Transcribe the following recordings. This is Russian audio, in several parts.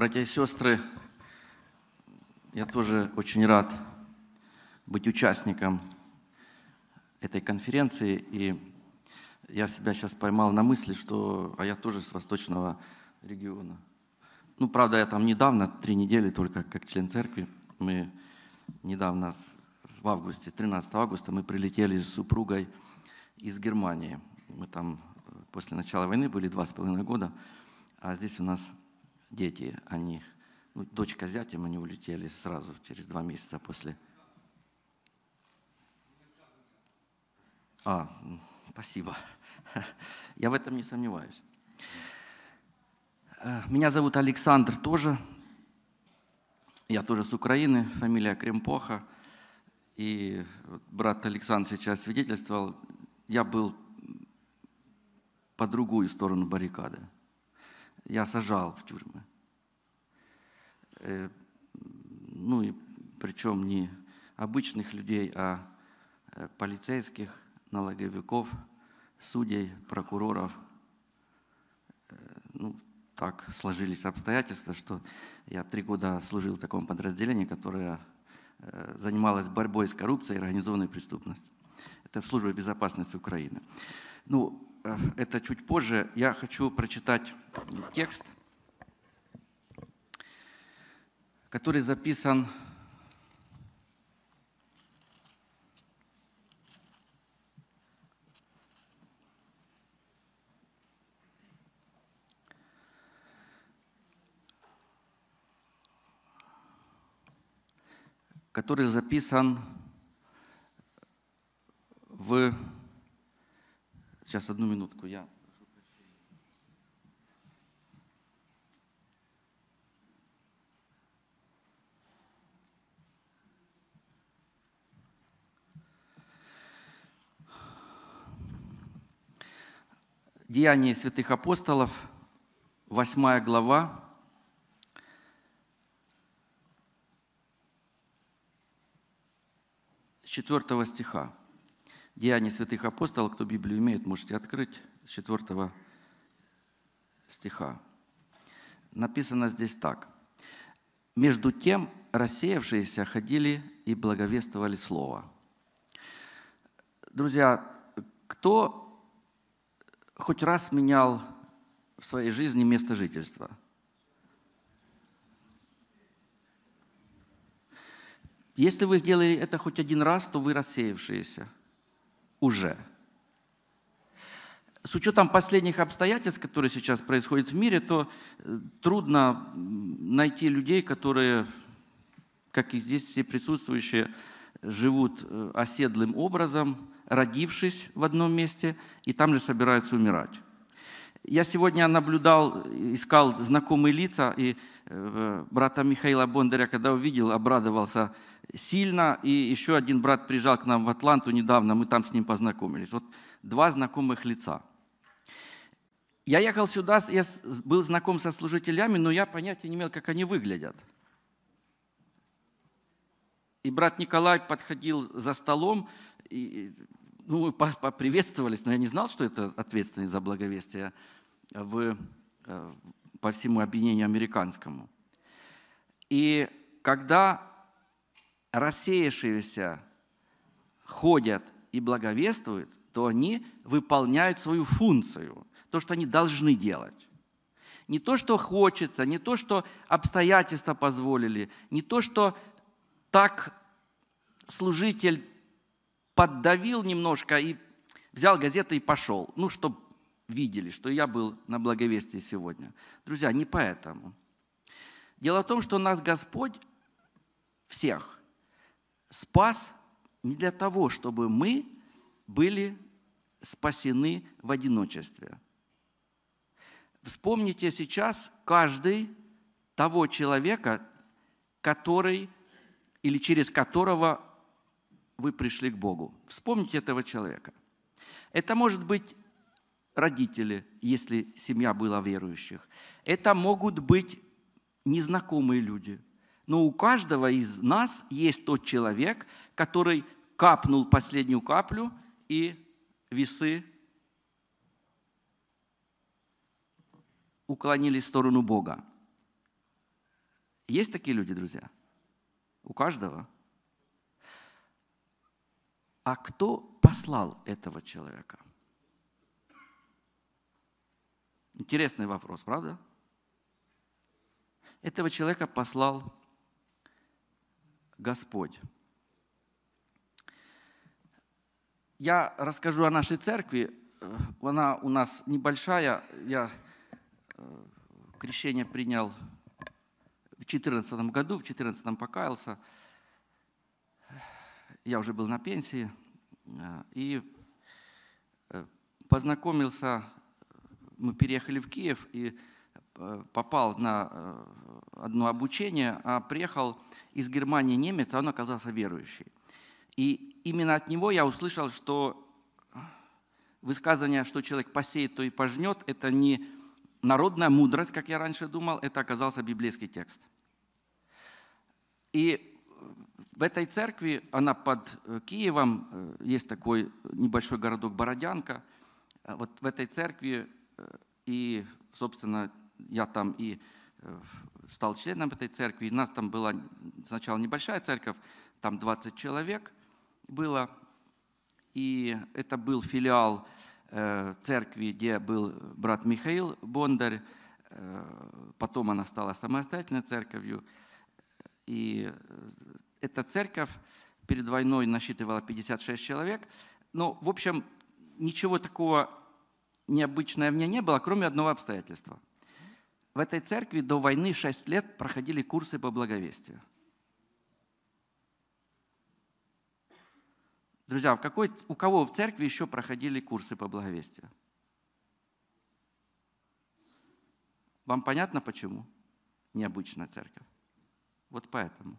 Братья и сестры, я тоже очень рад быть участником этой конференции. И я себя сейчас поймал на мысли, что а я тоже с восточного региона. Ну, правда, я там недавно, три недели только как член церкви. Мы недавно, в августе, 13 августа, мы прилетели с супругой из Германии. Мы там э, после начала войны были два с половиной года, а здесь у нас дети, они, ну, дочка с зятем, они улетели сразу через два месяца после. А, спасибо. Я в этом не сомневаюсь. Э, меня зовут Александр тоже. Я тоже с Украины, фамилия Кремпоха. И брат Александр сейчас свидетельствовал, я был по другую сторону баррикады я сажал в тюрьмы. Э, ну и причем не обычных людей, а э, полицейских, налоговиков, судей, прокуроров. Э, ну, так сложились обстоятельства, что я три года служил в таком подразделении, которое занималось борьбой с коррупцией и организованной преступностью. Это служба безопасности Украины. Ну, Э, это чуть позже. Я хочу прочитать текст, который записан который записан в Сейчас, одну минутку, я... Деяния святых апостолов, 8 глава, с 4 стиха. Деяния святых апостолов, кто Библию имеет, можете открыть с 4 стиха. Написано здесь так. «Между тем рассеявшиеся ходили и благовествовали Слово». Друзья, кто хоть раз менял в своей жизни место жительства? Если вы делали это хоть один раз, то вы рассеявшиеся – уже. С учетом последних обстоятельств, которые сейчас происходят в мире, то э, трудно найти людей, которые, как и здесь все присутствующие, живут э, оседлым образом, родившись в одном месте, и там же собираются умирать. Я сегодня наблюдал, искал знакомые лица, и э, брата Михаила Бондаря, когда увидел, обрадовался – сильно. И еще один брат приезжал к нам в Атланту недавно, мы там с ним познакомились. Вот два знакомых лица. Я ехал сюда, я был знаком со служителями, но я понятия не имел, как они выглядят. И брат Николай подходил за столом, и, ну, мы поприветствовались, но я не знал, что это ответственность за благовестие в, э, по всему объединению американскому. И когда рассеявшиеся ходят и благовествуют, то они выполняют свою функцию, то, что они должны делать. Не то, что хочется, не то, что обстоятельства позволили, не то, что так служитель поддавил немножко и взял газеты и пошел, ну, чтобы видели, что я был на благовестии сегодня. Друзья, не поэтому. Дело в том, что нас Господь всех спас не для того, чтобы мы были спасены в одиночестве. Вспомните сейчас каждый того человека, который или через которого вы пришли к Богу. Вспомните этого человека. Это может быть родители, если семья была верующих. Это могут быть незнакомые люди – но у каждого из нас есть тот человек, который капнул последнюю каплю, и весы уклонились в сторону Бога. Есть такие люди, друзья? У каждого. А кто послал этого человека? Интересный вопрос, правда? Этого человека послал Господь. Я расскажу о нашей церкви. Э, она у нас небольшая. Я э, крещение принял в 2014 году, в 2014 покаялся. Я уже был на пенсии. Э, и познакомился, мы переехали в Киев, и Э, попал на э, одно обучение, а приехал из Германии немец, а он оказался верующий. И именно от него я услышал, что высказывание, что человек посеет, то и пожнет, это не народная мудрость, как я раньше думал, это оказался библейский текст. И в этой церкви, она под э, Киевом, есть такой небольшой городок Бородянка, вот в этой церкви и, собственно, я там и э, стал членом этой церкви. И у нас там была сначала небольшая церковь, там 20 человек было. И это был филиал э, церкви, где был брат Михаил Бондарь. Э, потом она стала самостоятельной церковью. И эта церковь перед войной насчитывала 56 человек. Но, ну, в общем, ничего такого необычного в ней не было, кроме одного обстоятельства – в этой церкви до войны 6 лет проходили курсы по благовестию. Друзья, в какой, у кого в церкви еще проходили курсы по благовестию? Вам понятно почему? Необычная церковь. Вот поэтому.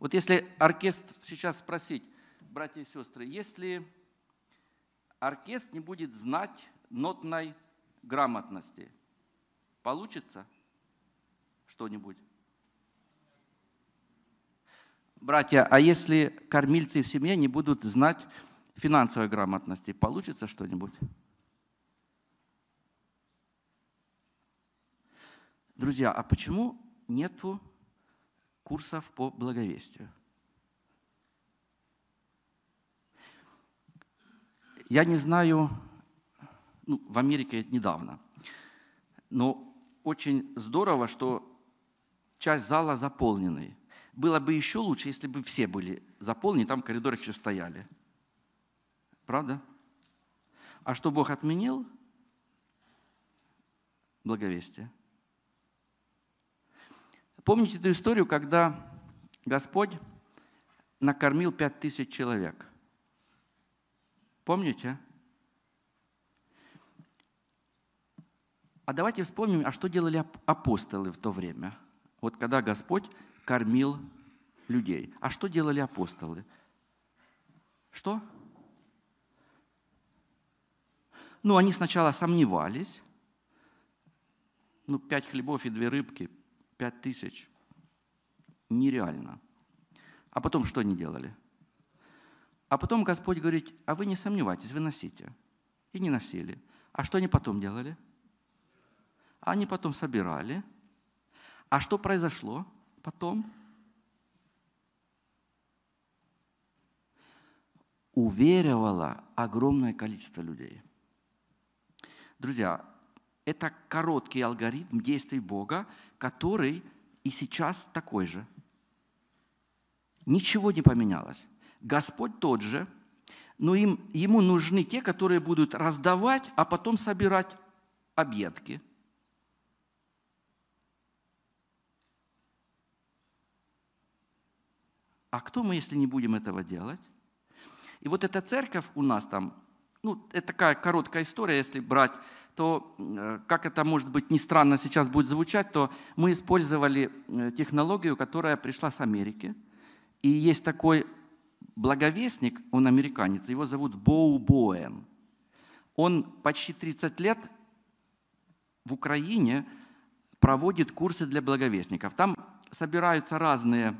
Вот если оркестр сейчас спросить, братья и сестры, если оркестр не будет знать нотной грамотности – Получится что-нибудь? Братья, а если кормильцы в семье не будут знать финансовой грамотности, получится что-нибудь? Друзья, а почему нету курсов по благовестию? Я не знаю, ну, в Америке недавно, но очень здорово, что часть зала заполненный. Было бы еще лучше, если бы все были заполнены, там в коридорах еще стояли. Правда? А что Бог отменил? Благовестие. Помните эту историю, когда Господь накормил пять тысяч человек? Помните? А давайте вспомним, а что делали апостолы в то время? Вот когда Господь кормил людей. А что делали апостолы? Что? Ну, они сначала сомневались. Ну, пять хлебов и две рыбки, пять тысяч. Нереально. А потом что они делали? А потом Господь говорит, а вы не сомневайтесь, вы носите. И не носили. А что они потом делали? – они потом собирали. А что произошло потом? Уверовало огромное количество людей. Друзья, это короткий алгоритм действий Бога, который и сейчас такой же. Ничего не поменялось. Господь тот же, но им, ему нужны те, которые будут раздавать, а потом собирать объедки – А кто мы, если не будем этого делать? И вот эта церковь у нас там, ну, это такая короткая история, если брать, то, э, как это, может быть, не странно сейчас будет звучать, то мы использовали э, технологию, которая пришла с Америки. И есть такой благовестник, он американец, его зовут Боу Боэн. Он почти 30 лет в Украине проводит курсы для благовестников. Там собираются разные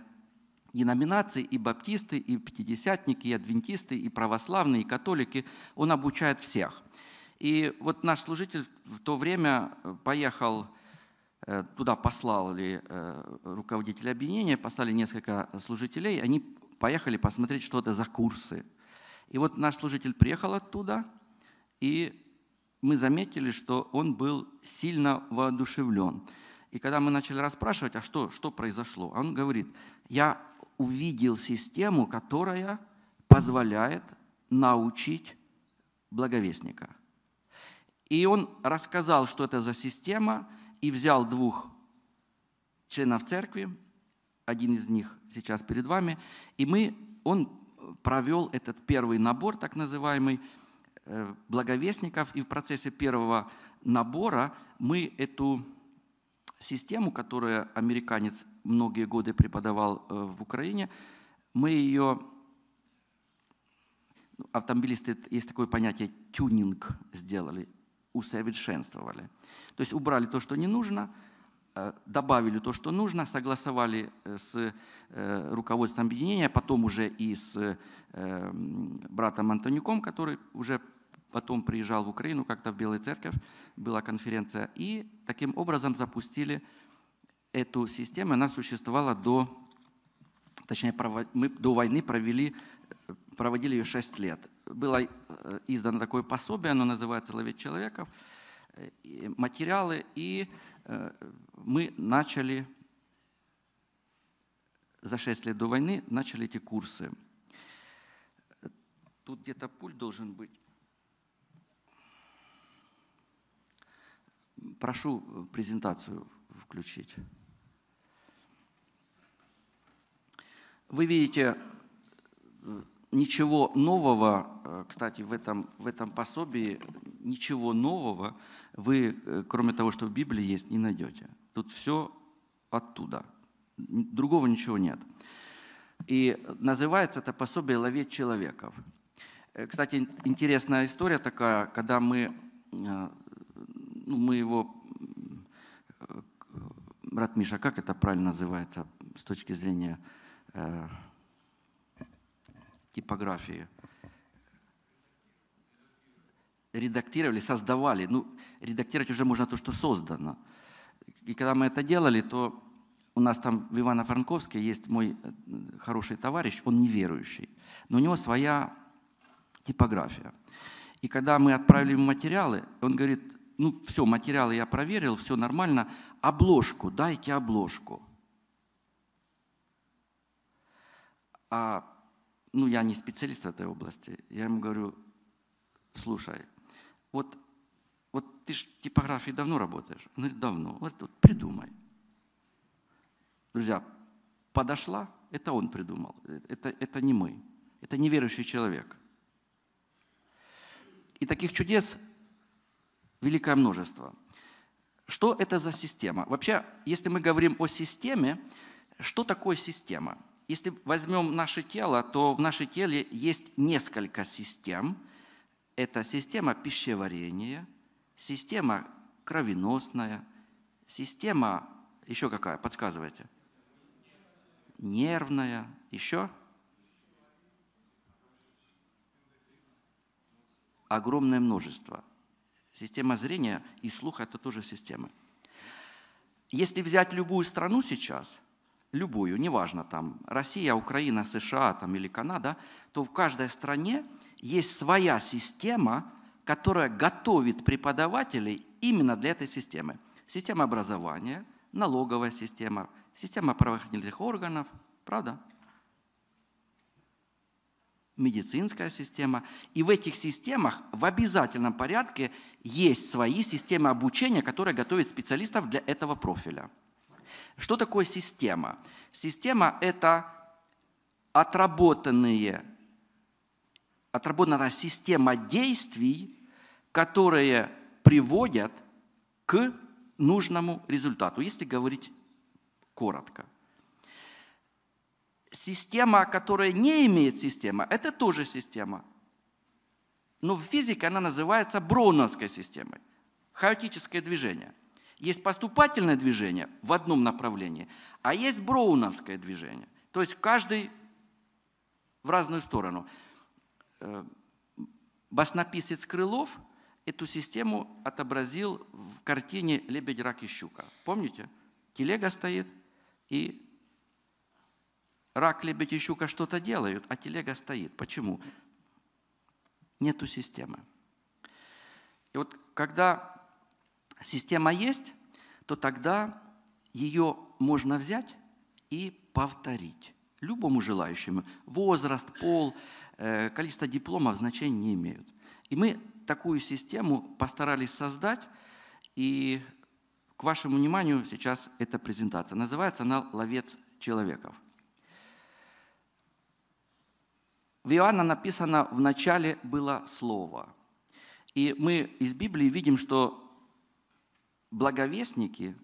и номинации, и баптисты, и пятидесятники, и адвентисты, и православные, и католики. Он обучает всех. И вот наш служитель в то время э, поехал э, туда послали э, руководителя объединения, послали несколько служителей, они поехали посмотреть, что это за курсы. И вот наш служитель приехал оттуда, и мы заметили, что он был сильно воодушевлен. И когда мы начали расспрашивать, а что, что произошло, он говорит, я увидел систему, которая позволяет научить благовестника. И он рассказал, что это за система, и взял двух членов церкви, один из них сейчас перед вами, и мы, он провел этот первый набор, так называемый, э, благовестников, и в процессе первого набора мы эту систему, которую американец многие годы преподавал э, в Украине, мы ее, ну, автомобилисты, есть такое понятие тюнинг сделали, усовершенствовали. То есть убрали то, что не нужно, э, добавили то, что нужно, согласовали э, с руководством объединения, потом уже и с братом Антонюком, который уже потом приезжал в Украину, как-то в Белой Церковь была конференция, и таким образом запустили эту систему, она существовала до, точнее, мы до войны провели, э, проводили ее 6 лет. Было э, издано такое пособие, оно называется «Ловить человеков», э, материалы, и мы начали за 6 лет до войны начали эти курсы. Тут где-то пульт должен быть. Прошу презентацию включить. Вы видите, э, ничего нового, э, кстати, в этом, в этом пособии, ничего нового вы, э, кроме того, что в Библии есть, не найдете. Тут все оттуда. Другого ничего нет. И называется это пособие «Ловить человеков». Кстати, интересная история такая, когда мы, ну, мы его, брат Миша, как это правильно называется с точки зрения э, типографии редактировали, создавали. Ну, редактировать уже можно то, что создано. И когда мы это делали, то у нас там в Ивано-Франковске есть мой э, хороший товарищ, он неверующий, но у него своя типография. И когда мы отправили ему материалы, он говорит, ну все, материалы я проверил, все нормально, обложку, дайте обложку. а ну, я не специалист в этой области. Я ему говорю, слушай, вот, вот ты же в типографии давно работаешь? Он говорит, давно. Он говорит, вот придумай. Друзья, подошла, это он придумал, это, это не мы, это неверующий человек. И таких чудес великое множество. Что это за система? Вообще, если мы говорим о системе, что такое система? Если возьмем наше тело, то в нашем теле есть несколько систем. Это система пищеварения, система кровеносная, система, еще какая, подсказывайте? Нервная, еще? Огромное множество. Система зрения и слуха – это тоже системы. Если взять любую страну сейчас – любую, неважно там, Россия, Украина, США там, или Канада, то в каждой стране есть своя система, которая готовит преподавателей именно для этой системы. Система образования, налоговая система, система правоохранительных органов, правда? медицинская система. И в этих системах в обязательном порядке есть свои системы обучения, которые готовят специалистов для этого профиля. Что такое система? Система – это отработанные, отработанная система действий, которые приводят к нужному результату, если говорить коротко. Система, которая не имеет системы, это тоже система. Но в физике она называется броуновской системой. Хаотическое движение – есть поступательное движение в одном направлении, а есть броуновское движение. То есть каждый в разную сторону. Э, баснописец Крылов эту систему отобразил в картине «Лебедь, рак и щука». Помните? Телега стоит, и рак, лебедь и щука что-то делают, а телега стоит. Почему? Нету системы. И вот когда система есть, то тогда ее можно взять и повторить любому желающему. Возраст, пол, э, количество дипломов значения не имеют. И мы такую систему постарались создать, и к вашему вниманию сейчас эта презентация. Называется она «Ловец человеков». В Иоанна написано «В начале было Слово». И мы из Библии видим, что благовестники,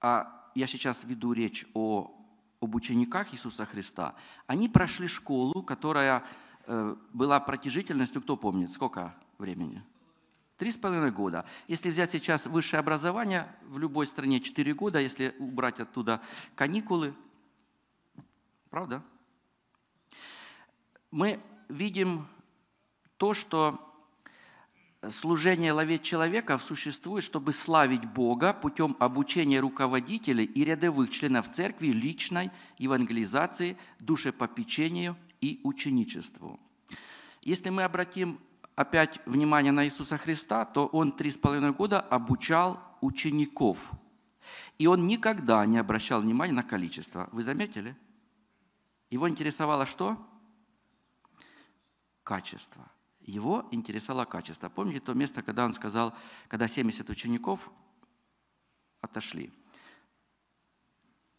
а я сейчас веду речь о, об учениках Иисуса Христа, они прошли школу, которая э, была протяжительностью, кто помнит, сколько времени? Три с половиной года. Если взять сейчас высшее образование, в любой стране четыре года, если убрать оттуда каникулы. Правда? Мы видим то, что служение ловить человеков существует, чтобы славить Бога путем обучения руководителей и рядовых членов церкви личной евангелизации, душепопечению и ученичеству. Если мы обратим опять внимание на Иисуса Христа, то Он три с половиной года обучал учеников. И Он никогда не обращал внимания на количество. Вы заметили? Его интересовало что? Качество – его интересовало качество. Помните то место, когда он сказал, когда 70 учеников отошли,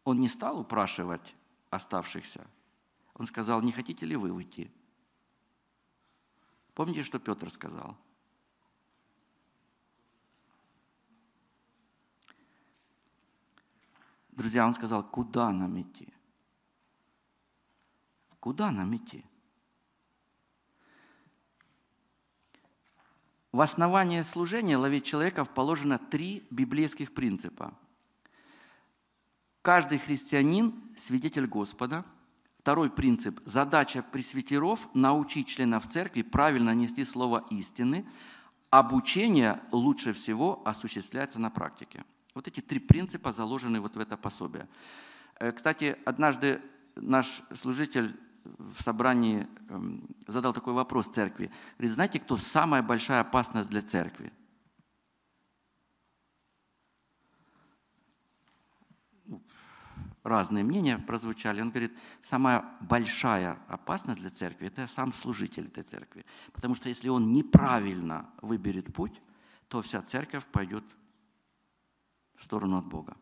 он не стал упрашивать оставшихся. Он сказал, не хотите ли вы выйти? Помните, что Петр сказал? Друзья, он сказал, куда нам идти? Куда нам идти? В основании служения ловить человеков положено три библейских принципа. Каждый христианин – свидетель Господа. Второй принцип – задача пресвитеров – научить членов церкви правильно нести слово истины. Обучение лучше всего осуществляется на практике. Вот эти три принципа заложены вот в это пособие. Э, кстати, однажды наш служитель в собрании эм, задал такой вопрос церкви. Говорит, знаете, кто самая большая опасность для церкви? Ну, разные мнения прозвучали. Он говорит, самая большая опасность для церкви – это сам служитель этой церкви. Потому что если он неправильно выберет путь, то вся церковь пойдет в сторону от Бога.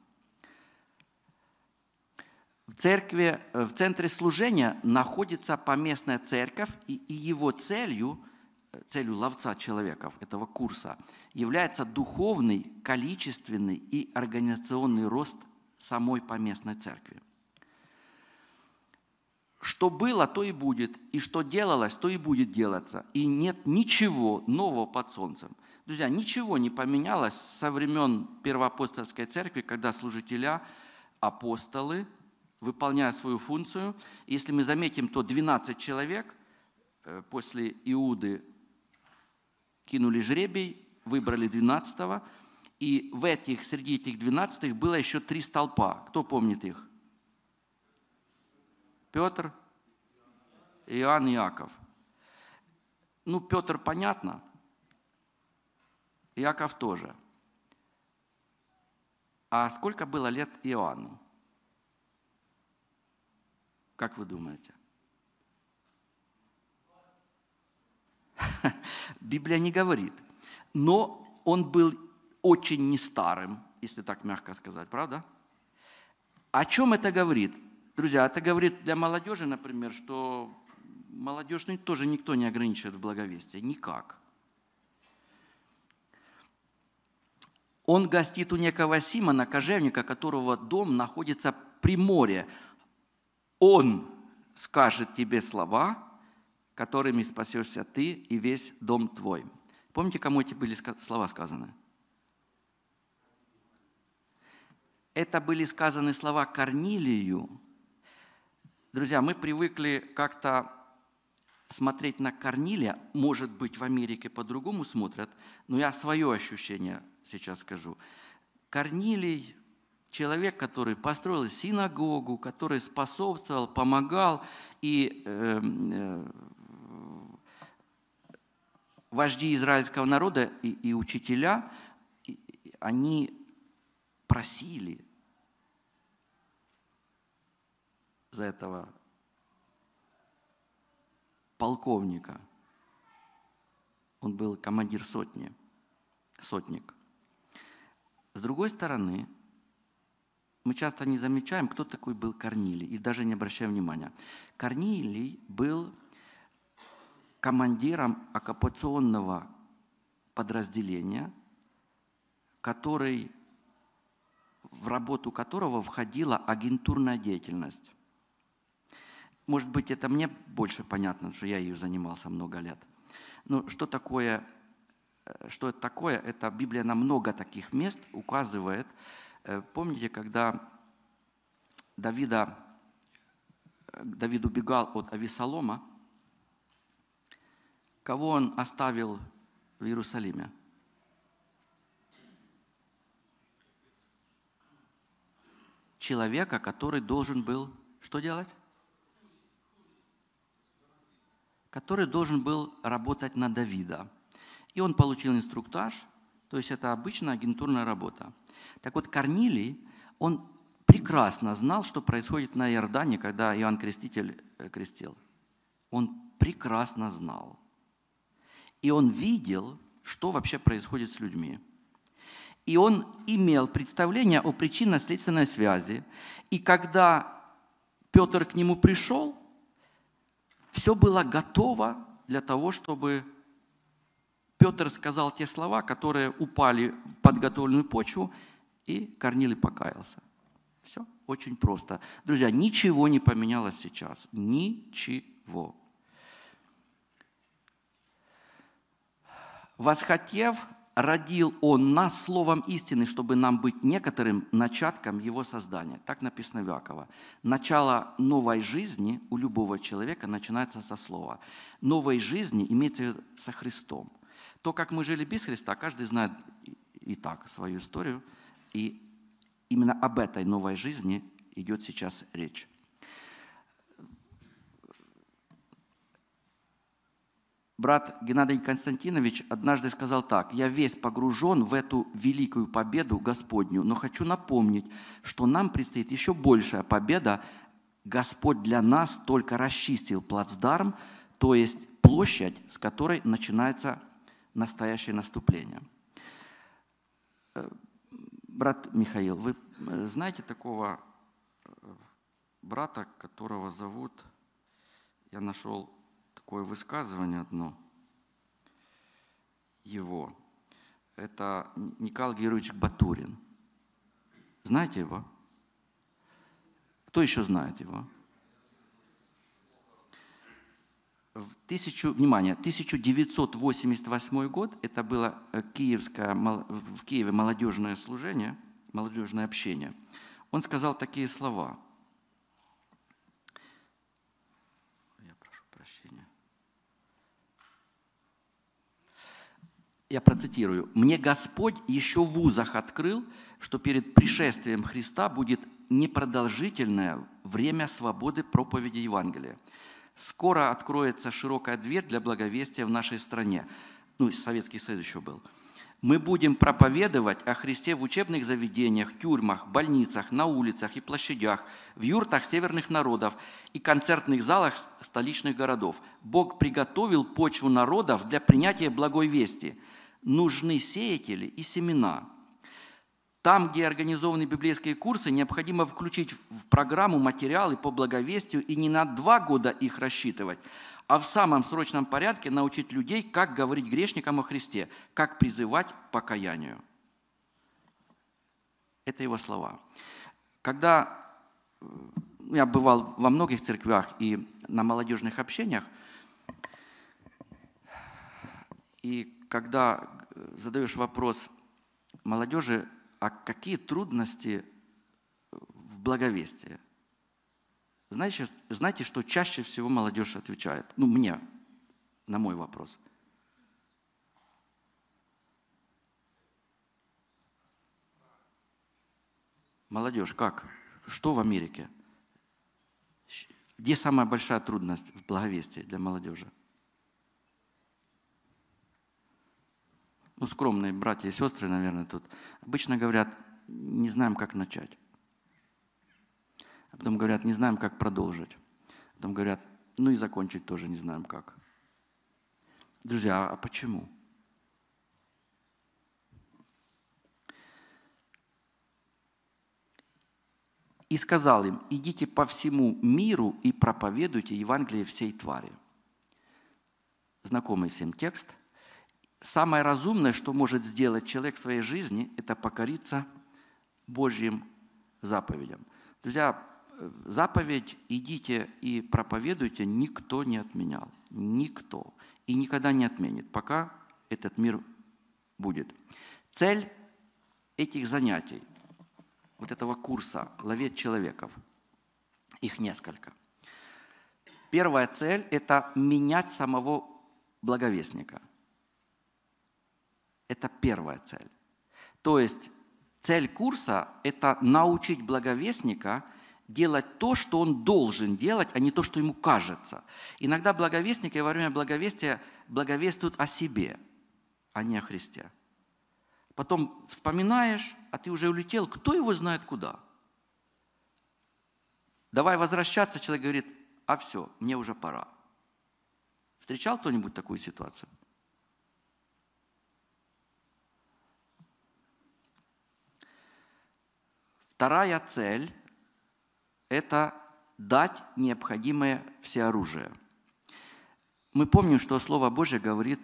В, церкви, э, в центре служения находится поместная церковь, и, и его целью, э, целью ловца человеков этого курса, является духовный, количественный и организационный рост самой поместной церкви. Что было, то и будет, и что делалось, то и будет делаться. И нет ничего нового под солнцем. Друзья, ничего не поменялось со времен Первоапостольской церкви, когда служителя, апостолы – выполняя свою функцию. Если мы заметим, то 12 человек э, после Иуды кинули жребий, выбрали 12 и в этих, среди этих 12 было еще три столпа. Кто помнит их? Петр, Иоанн и Яков. Ну, Петр понятно, Яков тоже. А сколько было лет Иоанну? Как вы думаете? Библия не говорит. Но он был очень не старым, если так мягко сказать, правда? О чем это говорит? Друзья, это говорит для молодежи, например, что молодежь тоже никто не ограничивает в благовестии, никак. Он гостит у некого Симона, кожевника, которого дом находится при море. Он скажет тебе слова, которыми спасешься ты и весь дом твой. Помните, кому эти были слова сказаны? Это были сказаны слова Корнилию. Друзья, мы привыкли как-то смотреть на Корнилия, может быть, в Америке по-другому смотрят, но я свое ощущение сейчас скажу. Корнилий человек, который построил синагогу, который способствовал, помогал и эм, э, вожди израильского народа и, и учителя, и, они просили за этого полковника. Он был командир сотни, сотник. С другой стороны, мы часто не замечаем, кто такой был Корнилий, и даже не обращаем внимания. Корнилий был командиром оккупационного подразделения, который, в работу которого входила агентурная деятельность. Может быть, это мне больше понятно, что я ее занимался много лет. Но что такое, э, что это такое, это Библия на много таких мест указывает, Э, помните, когда Давида, э, Давид убегал от Авесолома, кого он оставил в Иерусалиме? Человека, который должен был что делать? Который должен был работать на Давида. И он получил инструктаж, то есть это обычная агентурная работа – так вот, Корнилий, он прекрасно знал, что происходит на Иордане, когда Иоанн Креститель э, крестил. Он прекрасно знал. И он видел, что вообще происходит с людьми. И он имел представление о причинно-следственной связи. И когда Петр к нему пришел, все было готово для того, чтобы Петр сказал те слова, которые упали в подготовленную почву, и Корнилий покаялся. Все очень просто. Друзья, ничего не поменялось сейчас. Ничего. Восхотев, родил Он нас словом истины, чтобы нам быть некоторым начатком Его создания. Так написано в Якова. Начало новой жизни у любого человека начинается со слова. Новой жизни имеется со Христом. То, как мы жили без Христа, каждый знает и так свою историю – и именно об этой новой жизни идет сейчас речь. Брат Геннадий Константинович однажды сказал так, «Я весь погружен в эту великую победу Господню, но хочу напомнить, что нам предстоит еще большая победа. Господь для нас только расчистил плацдарм, то есть площадь, с которой начинается настоящее наступление». Э, брат Михаил, вы э, знаете такого э, брата, которого зовут, я нашел такое высказывание одно его. Это Николай Герович Батурин. Знаете его? Кто еще знает его? В тысячу, внимание, 1988 год, это было э, киевское, в Киеве молодежное служение, молодежное общение. Он сказал такие слова. Я прошу прощения. Я процитирую. «Мне Господь еще в узах открыл, что перед пришествием Христа будет непродолжительное время свободы проповеди Евангелия – Скоро откроется широкая дверь для благовестия в нашей стране. Ну, Советский Союз еще был. Мы будем проповедовать о Христе в учебных заведениях, тюрьмах, больницах, на улицах и площадях, в юртах северных народов и концертных залах столичных городов. Бог приготовил почву народов для принятия благой вести. Нужны сеятели и семена – там, где организованы библейские курсы, необходимо включить в программу материалы по благовестию и не на два года их рассчитывать, а в самом срочном порядке научить людей, как говорить грешникам о Христе, как призывать к покаянию. Это его слова. Когда э, я бывал во многих церквях и на молодежных общениях, и когда э, задаешь вопрос молодежи, а какие трудности в благовестии? Знаете, знаете, что чаще всего молодежь отвечает? Ну, мне, на мой вопрос. Молодежь, как? Что в Америке? Где самая большая трудность в благовестии для молодежи? ну, скромные братья и сестры, наверное, тут, обычно говорят, не знаем, как начать. А потом говорят, не знаем, как продолжить. А потом говорят, ну и закончить тоже не знаем как. Друзья, а почему? И сказал им, идите по всему миру и проповедуйте Евангелие всей твари. Знакомый всем текст – самое разумное, что может сделать человек в своей жизни, это покориться Божьим заповедям. Друзья, э, заповедь «идите и проповедуйте» никто не отменял. Никто. И никогда не отменит, пока этот мир будет. Цель этих занятий, вот этого курса «Ловец человеков», их несколько. Первая цель – это менять самого благовестника – это первая цель. То есть цель курса – это научить благовестника делать то, что он должен делать, а не то, что ему кажется. Иногда благовестники во время благовестия благовествуют о себе, а не о Христе. Потом вспоминаешь, а ты уже улетел, кто его знает куда. Давай возвращаться, человек говорит, а все, мне уже пора. Встречал кто-нибудь такую ситуацию? Вторая цель – это дать необходимое всеоружие. Мы помним, что Слово Божье говорит,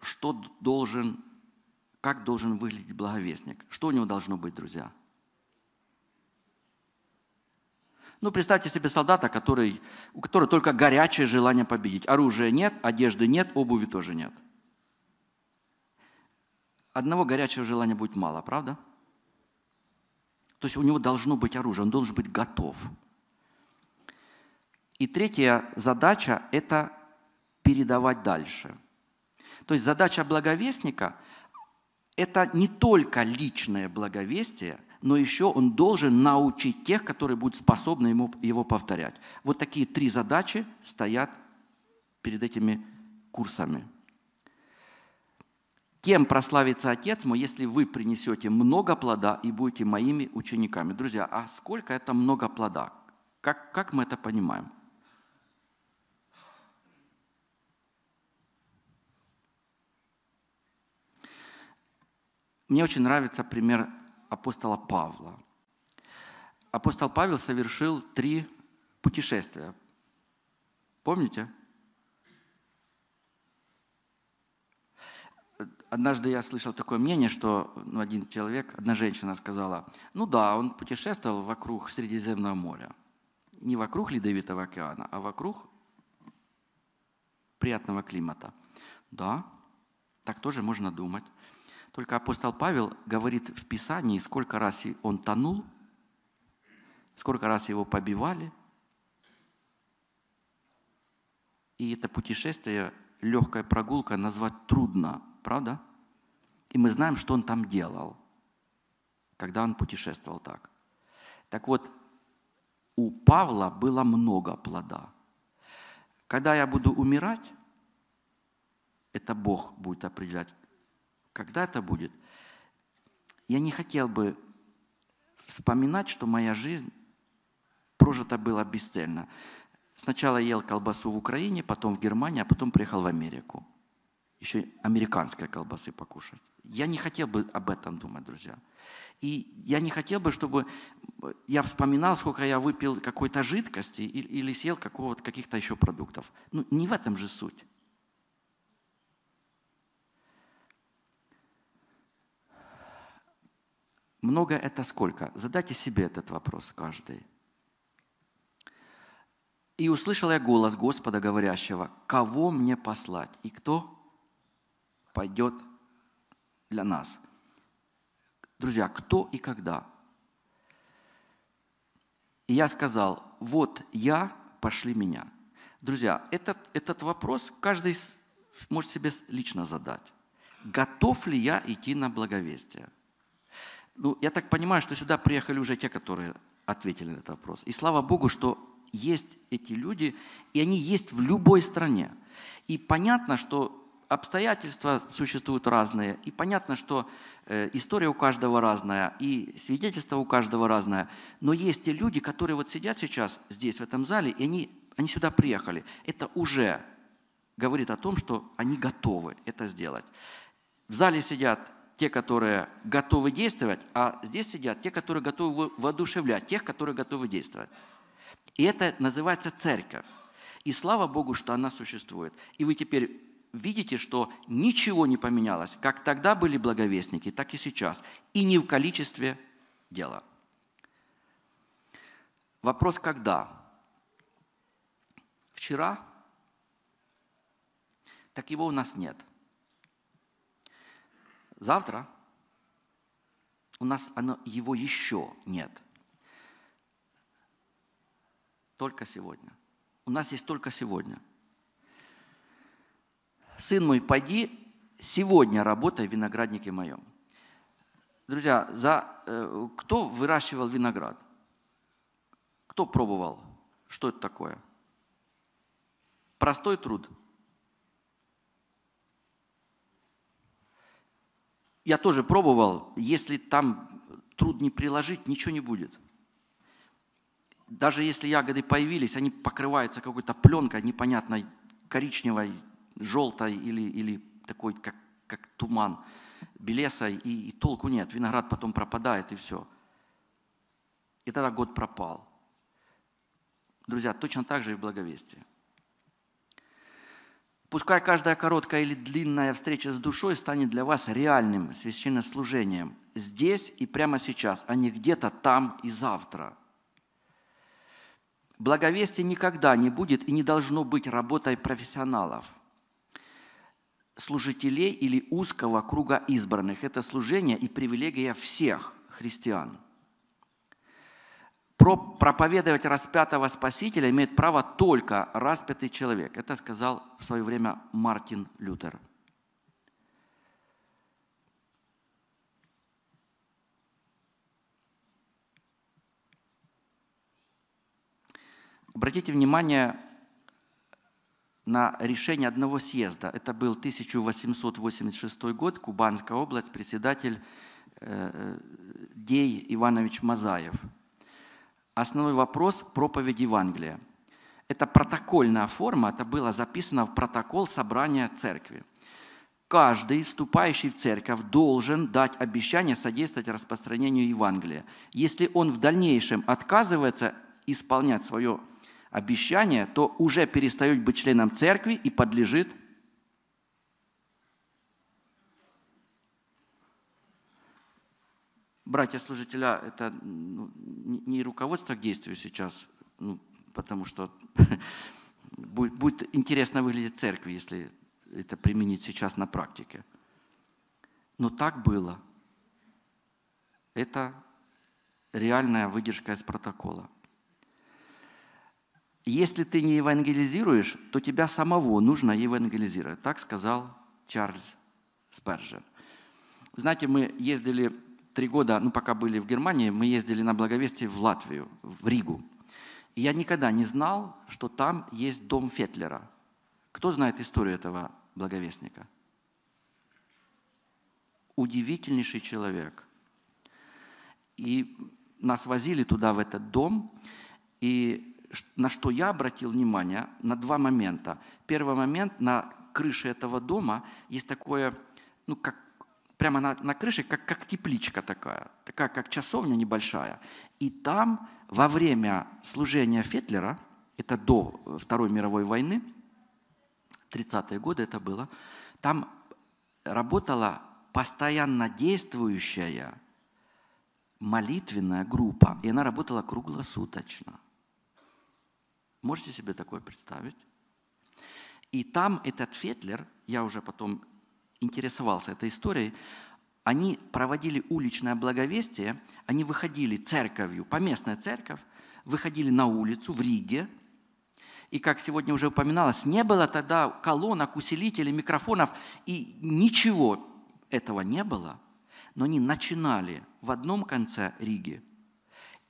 что должен, как должен выглядеть благовестник. Что у него должно быть, друзья? Ну, представьте себе солдата, который, у которого только горячее желание победить. Оружия нет, одежды нет, обуви тоже нет. Одного горячего желания будет мало, правда? Правда? То есть у него должно быть оружие, он должен быть готов. И третья задача – это передавать дальше. То есть задача благовестника – это не только личное благовестие, но еще он должен научить тех, которые будут способны ему, его повторять. Вот такие три задачи стоят перед этими курсами – Кем прославится Отец мой, если вы принесете много плода и будете моими учениками? Друзья, а сколько это много плода? Как, как мы это понимаем? Мне очень нравится пример апостола Павла. Апостол Павел совершил три путешествия. Помните? однажды я слышал такое мнение, что ну, один человек, одна женщина сказала, ну да, он путешествовал вокруг Средиземного моря. Не вокруг Ледовитого океана, а вокруг приятного климата. Да, так тоже можно думать. Только апостол Павел говорит в Писании, сколько раз он тонул, сколько раз его побивали. И это путешествие, легкая прогулка назвать трудно – Правда? И мы знаем, что он там делал, когда он путешествовал так. Так вот, у Павла было много плода. Когда я буду умирать, это Бог будет определять, когда это будет. Я не хотел бы вспоминать, что моя жизнь прожита была бесцельно. Сначала ел колбасу в Украине, потом в Германии, а потом приехал в Америку еще американской колбасы покушать. Я не хотел бы об этом думать, друзья. И я не хотел бы, чтобы э, я вспоминал, сколько я выпил какой-то жидкости или съел каких-то еще продуктов. Ну, не в этом же суть. Много это сколько? Задайте себе этот вопрос каждый. «И услышал я голос Господа говорящего, кого мне послать?» И кто? пойдет для нас. Друзья, кто и когда? И я сказал, вот я, пошли меня. Друзья, этот, этот вопрос каждый может себе лично задать. Готов ли я идти на благовестие? Ну, я так понимаю, что сюда приехали уже те, которые ответили на этот вопрос. И слава Богу, что есть эти люди, и они есть в любой стране. И понятно, что обстоятельства существуют разные, и понятно, что э, история у каждого разная, и свидетельство у каждого разное, но есть те люди, которые вот сидят сейчас здесь, в этом зале, и они, они сюда приехали. Это уже говорит о том, что они готовы это сделать. В зале сидят те, которые готовы действовать, а здесь сидят те, которые готовы воодушевлять, тех, которые готовы действовать. И это называется церковь. И слава Богу, что она существует. И вы теперь видите, что ничего не поменялось. Как тогда были благовестники, так и сейчас. И не в количестве дела. Вопрос «когда?» Вчера? Так его у нас нет. Завтра? У нас оно, его еще нет. Только сегодня. У нас есть только сегодня – «Сын мой, пойди сегодня работай в винограднике моем». Друзья, за, э, кто выращивал виноград? Кто пробовал? Что это такое? Простой труд. Я тоже пробовал, если там труд не приложить, ничего не будет. Даже если ягоды появились, они покрываются какой-то пленкой непонятной, коричневой, желтой или, или такой, как, как туман, белесой, и, и толку нет. Виноград потом пропадает, и все. И тогда год пропал. Друзья, точно так же и в благовестии. Пускай каждая короткая или длинная встреча с душой станет для вас реальным священнослужением здесь и прямо сейчас, а не где-то там и завтра. Благовестие никогда не будет и не должно быть работой профессионалов – служителей или узкого круга избранных. Это служение и привилегия всех христиан. проповедовать распятого Спасителя имеет право только распятый человек. Это сказал в свое время Мартин Лютер. Обратите внимание на решение одного съезда. Это был 1886 год, Кубанская область, председатель э, Дей Иванович Мазаев. Основной вопрос – проповедь Евангелия. Это протокольная форма, это было записано в протокол собрания церкви. Каждый, вступающий в церковь, должен дать обещание содействовать распространению Евангелия. Если он в дальнейшем отказывается исполнять свое обещание, то уже перестает быть членом церкви и подлежит Братья-служителя, это ну, не руководство к действию сейчас, ну, потому что будет, будет интересно выглядеть церкви, если это применить сейчас на практике. Но так было. Это реальная выдержка из протокола если ты не евангелизируешь, то тебя самого нужно евангелизировать. Так сказал Чарльз Спарджер. Знаете, мы ездили три года, ну пока были в Германии, мы ездили на благовестие в Латвию, в Ригу. И я никогда не знал, что там есть дом Фетлера. Кто знает историю этого благовестника? Удивительнейший человек. И нас возили туда, в этот дом, и на что я обратил внимание, на два момента. Первый момент, на крыше этого дома есть такое, ну, как прямо на, на крыше, как, как тепличка такая, такая, как часовня небольшая. И там во время служения Фетлера, это до Второй мировой войны, 30-е годы это было, там работала постоянно действующая молитвенная группа, и она работала круглосуточно. Можете себе такое представить? И там этот Фетлер, я уже потом интересовался этой историей, они проводили уличное благовестие, они выходили церковью, поместная церковь, выходили на улицу в Риге, и, как сегодня уже упоминалось, не было тогда колонок, усилителей, микрофонов, и ничего этого не было. Но они начинали в одном конце Риги,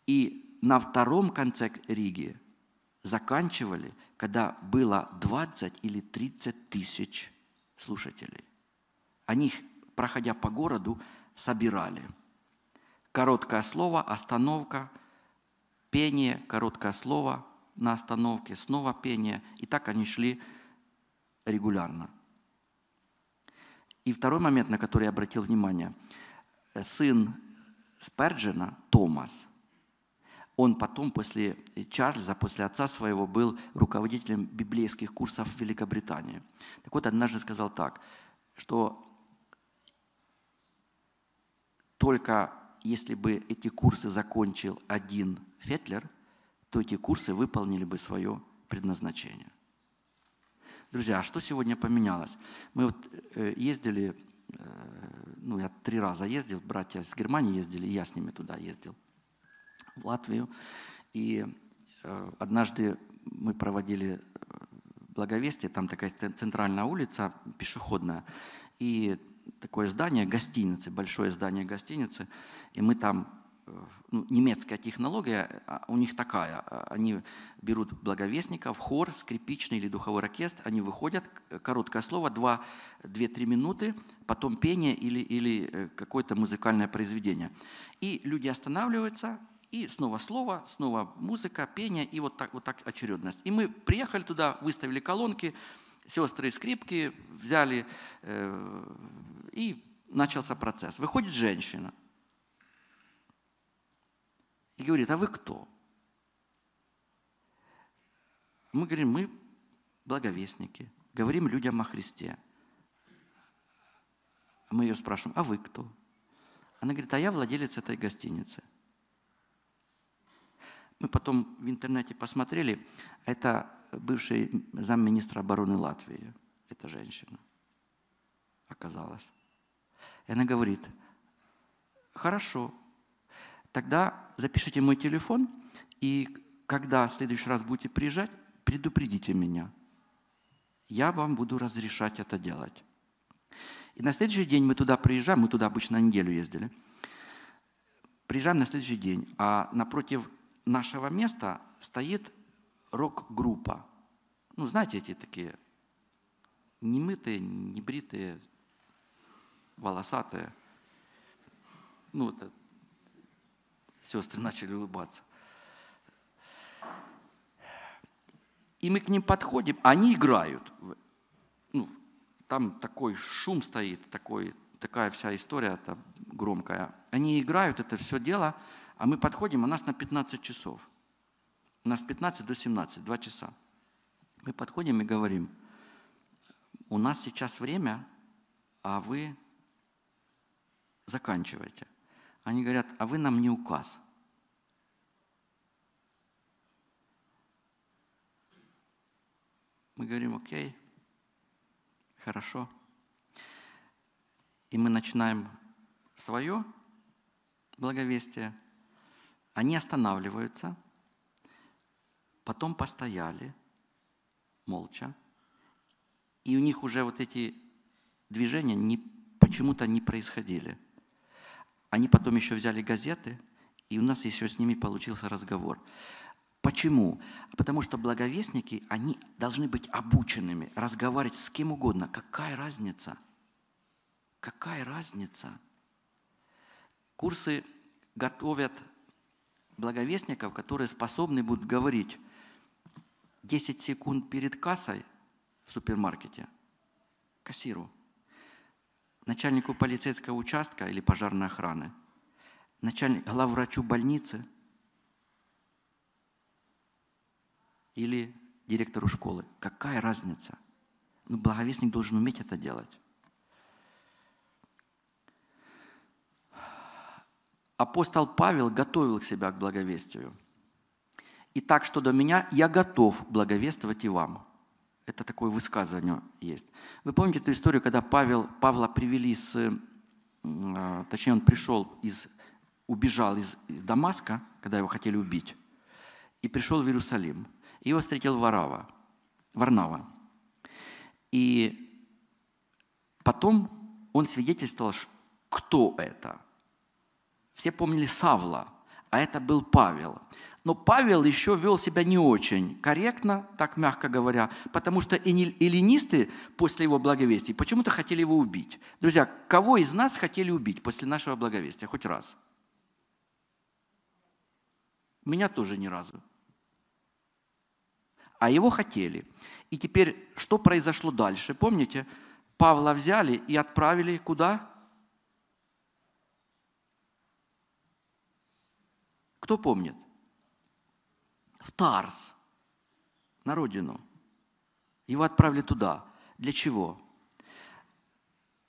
и на втором конце Риги – заканчивали, когда было 20 или 30 тысяч слушателей. Они, проходя по городу, собирали. Короткое слово, остановка, пение, короткое слово на остановке, снова пение. И так они шли регулярно. И второй момент, на который я обратил внимание. Сын Сперджина, Томас – он потом, после э, Чарльза, после отца своего, был руководителем библейских курсов в Великобритании. Так вот, однажды сказал так, что только если бы эти курсы закончил один Фетлер, то эти курсы выполнили бы свое предназначение. Друзья, а что сегодня поменялось? Мы вот э, ездили, э, ну я три раза ездил, братья с Германии ездили, я с ними туда ездил в Латвию. И э, однажды мы проводили э, благовестие, там такая центральная улица пешеходная, и такое здание гостиницы, большое здание гостиницы, и мы там э, ну, немецкая технология а, у них такая. А, они берут благовестников, хор, скрипичный или духовой оркестр, они выходят, короткое слово, 2-3 минуты, потом пение или, или какое-то музыкальное произведение. И люди останавливаются, и снова слово, снова музыка, пение и вот так, вот так очередность. И мы приехали туда, выставили колонки, сестры скрипки взяли, э, и начался процесс. Выходит женщина и говорит, а вы кто? Мы говорим, мы благовестники, говорим людям о Христе. Мы ее спрашиваем, а вы кто? Она говорит, а я владелец этой гостиницы – мы потом в интернете посмотрели, это бывший замминистра обороны Латвии, эта женщина оказалась. И она говорит, хорошо, тогда запишите мой телефон, и когда в следующий раз будете приезжать, предупредите меня. Я вам буду разрешать это делать. И на следующий день мы туда приезжаем, мы туда обычно на неделю ездили. Приезжаем на следующий день, а напротив нашего места стоит рок-группа. Ну, знаете, эти такие немытые, небритые, волосатые. Ну, это сестры начали улыбаться. И мы к ним подходим, они играют. Ну, там такой шум стоит, такой, такая вся история там громкая. Они играют это все дело – а мы подходим, а нас на 15 часов. У нас 15 до 17, 2 часа. Мы подходим и говорим, у нас сейчас время, а вы заканчиваете. Они говорят, а вы нам не указ. Мы говорим, окей, хорошо. И мы начинаем свое благовестие – они останавливаются, потом постояли молча, и у них уже вот эти движения не, почему-то не происходили. Они потом еще взяли газеты, и у нас еще с ними получился разговор. Почему? Потому что благовестники, они должны быть обученными, разговаривать с кем угодно. Какая разница? Какая разница? Курсы готовят благовестников, которые способны будут говорить 10 секунд перед кассой в супермаркете кассиру, начальнику полицейского участка или пожарной охраны, начальник, главврачу больницы или директору школы. Какая разница? Но ну, благовестник должен уметь это делать. апостол Павел готовил себя к благовестию. «И так, что до меня, я готов благовествовать и вам». Это такое высказывание есть. Вы помните эту историю, когда Павел, Павла привели с... А, точнее, он пришел из... Убежал из, из Дамаска, когда его хотели убить, и пришел в Иерусалим. И его встретил Варава, Варнава. И потом он свидетельствовал, кто это – все помнили Савла, а это был Павел. Но Павел еще вел себя не очень корректно, так мягко говоря, потому что эллинисты после его благовестия почему-то хотели его убить. Друзья, кого из нас хотели убить после нашего благовестия? Хоть раз. Меня тоже ни разу. А его хотели. И теперь что произошло дальше? Помните, Павла взяли и отправили куда? Кто помнит? В Тарс, на родину. Его отправили туда. Для чего?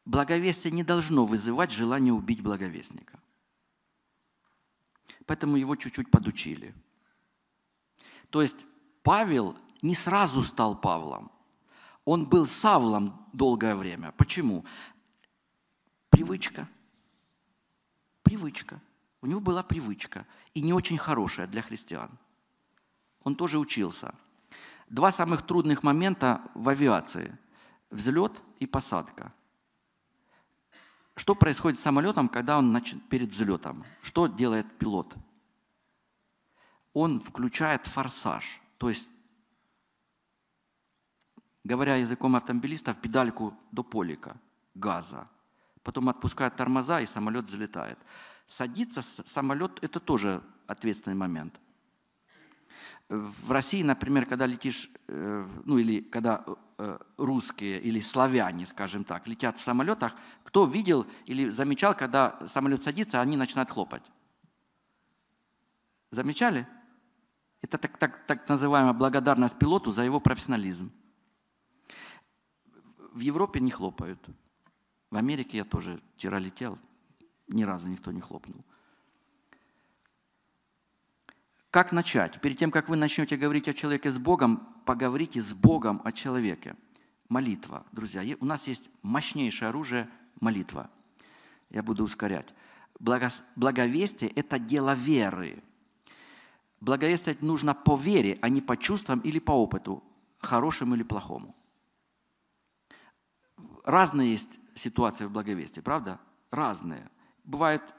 Благовестие не должно вызывать желание убить благовестника. Поэтому его чуть-чуть подучили. То есть Павел не сразу стал Павлом. Он был Савлом долгое время. Почему? Привычка. Привычка. У него была привычка и не очень хорошее для христиан. Он тоже учился. Два самых трудных момента в авиации – взлет и посадка. Что происходит с самолетом, когда он значит, перед взлетом? Что делает пилот? Он включает форсаж, то есть, говоря языком автомобилистов, педальку до полика газа. Потом отпускает тормоза, и самолет взлетает. Садиться самолет – это тоже ответственный момент. В России, например, когда летишь, э, ну или когда э, русские или славяне, скажем так, летят в самолетах, кто видел или замечал, когда самолет садится, они начинают хлопать? Замечали? Это так, так, так называемая благодарность пилоту за его профессионализм. В Европе не хлопают. В Америке я тоже вчера летел, ни разу никто не хлопнул. Как начать? Перед тем, как вы начнете говорить о человеке с Богом, поговорите с Богом о человеке. Молитва, друзья. У нас есть мощнейшее оружие – молитва. Я буду ускорять. Благовестие – это дело веры. Благовествовать нужно по вере, а не по чувствам или по опыту, хорошему или плохому. Разные есть ситуации в благовестии, правда? Разные бывает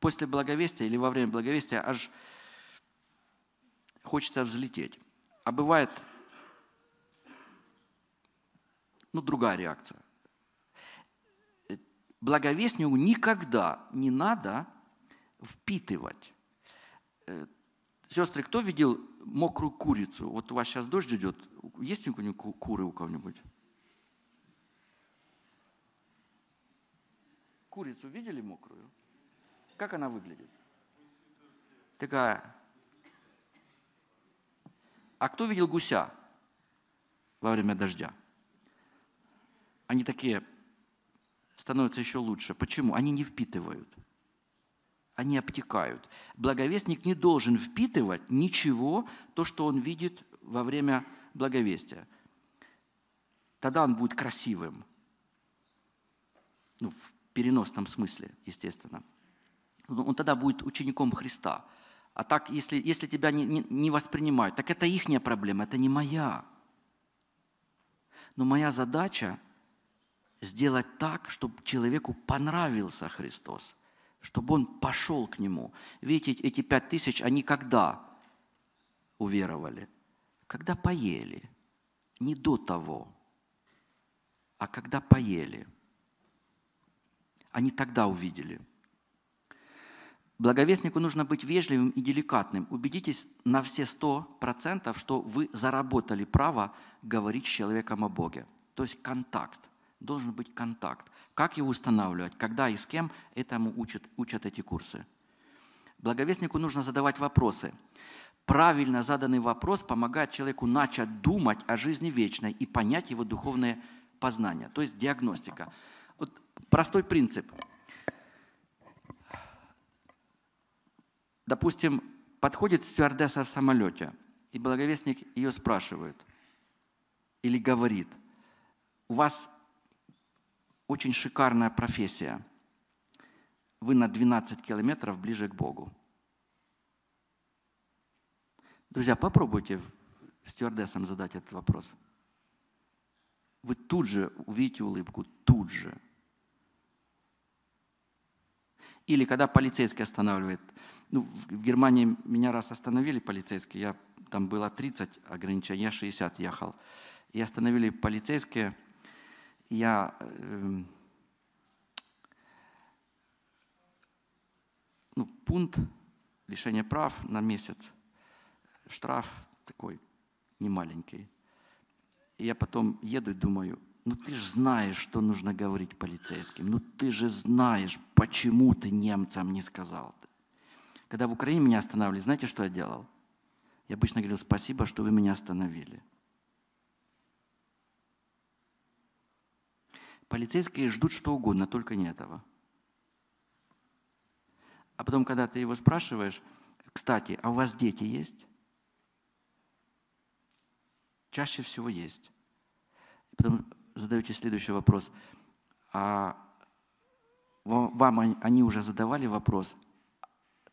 после благовестия или во время благовестия аж хочется взлететь. А бывает, ну, другая реакция. Э, Благовестию никогда не надо впитывать. Э, Сестры, кто видел мокрую курицу? Вот у вас сейчас дождь идет. Есть у кого-нибудь куры у кого-нибудь? Курицу видели мокрую? Как она выглядит? Такая. А кто видел гуся во время дождя? Они такие становятся еще лучше. Почему? Они не впитывают. Они обтекают. Благовестник не должен впитывать ничего, то, что он видит во время благовестия. Тогда он будет красивым. Ну, в переносном смысле, естественно. Ну, он тогда будет учеником Христа. А так, если, если тебя не, не, не воспринимают, так это ихняя проблема, это не моя. Но моя задача сделать так, чтобы человеку понравился Христос, чтобы он пошел к Нему. Видите, эти пять тысяч, они когда уверовали? Когда поели. Не до того, а когда поели – они тогда увидели. Благовестнику нужно быть вежливым и деликатным. Убедитесь на все сто процентов, что вы заработали право говорить с человеком о Боге. То есть контакт. Должен быть контакт. Как его устанавливать, когда и с кем, этому учат, учат эти курсы. Благовестнику нужно задавать вопросы. Правильно заданный вопрос помогает человеку начать думать о жизни вечной и понять его духовное познание. то есть диагностика. Простой принцип. Допустим, подходит стюардесса в самолете, и благовестник ее спрашивает или говорит, у вас очень шикарная профессия, вы на 12 километров ближе к Богу. Друзья, попробуйте стюардессам задать этот вопрос. Вы тут же увидите улыбку, тут же – или когда полицейский останавливает. Ну, в Германии меня раз остановили полицейские, я, там было 30 ограничений, я 60 ехал. И остановили полицейские. Я э, ну, пункт лишения прав на месяц. Штраф такой немаленький. И я потом еду и думаю, ну ты же знаешь, что нужно говорить полицейским, ну ты же знаешь, почему ты немцам не сказал. -то. Когда в Украине меня останавливали, знаете, что я делал? Я обычно говорил, спасибо, что вы меня остановили. Полицейские ждут что угодно, только не этого. А потом, когда ты его спрашиваешь, кстати, а у вас дети есть? Чаще всего есть. Потом задаете следующий вопрос. А вам они уже задавали вопрос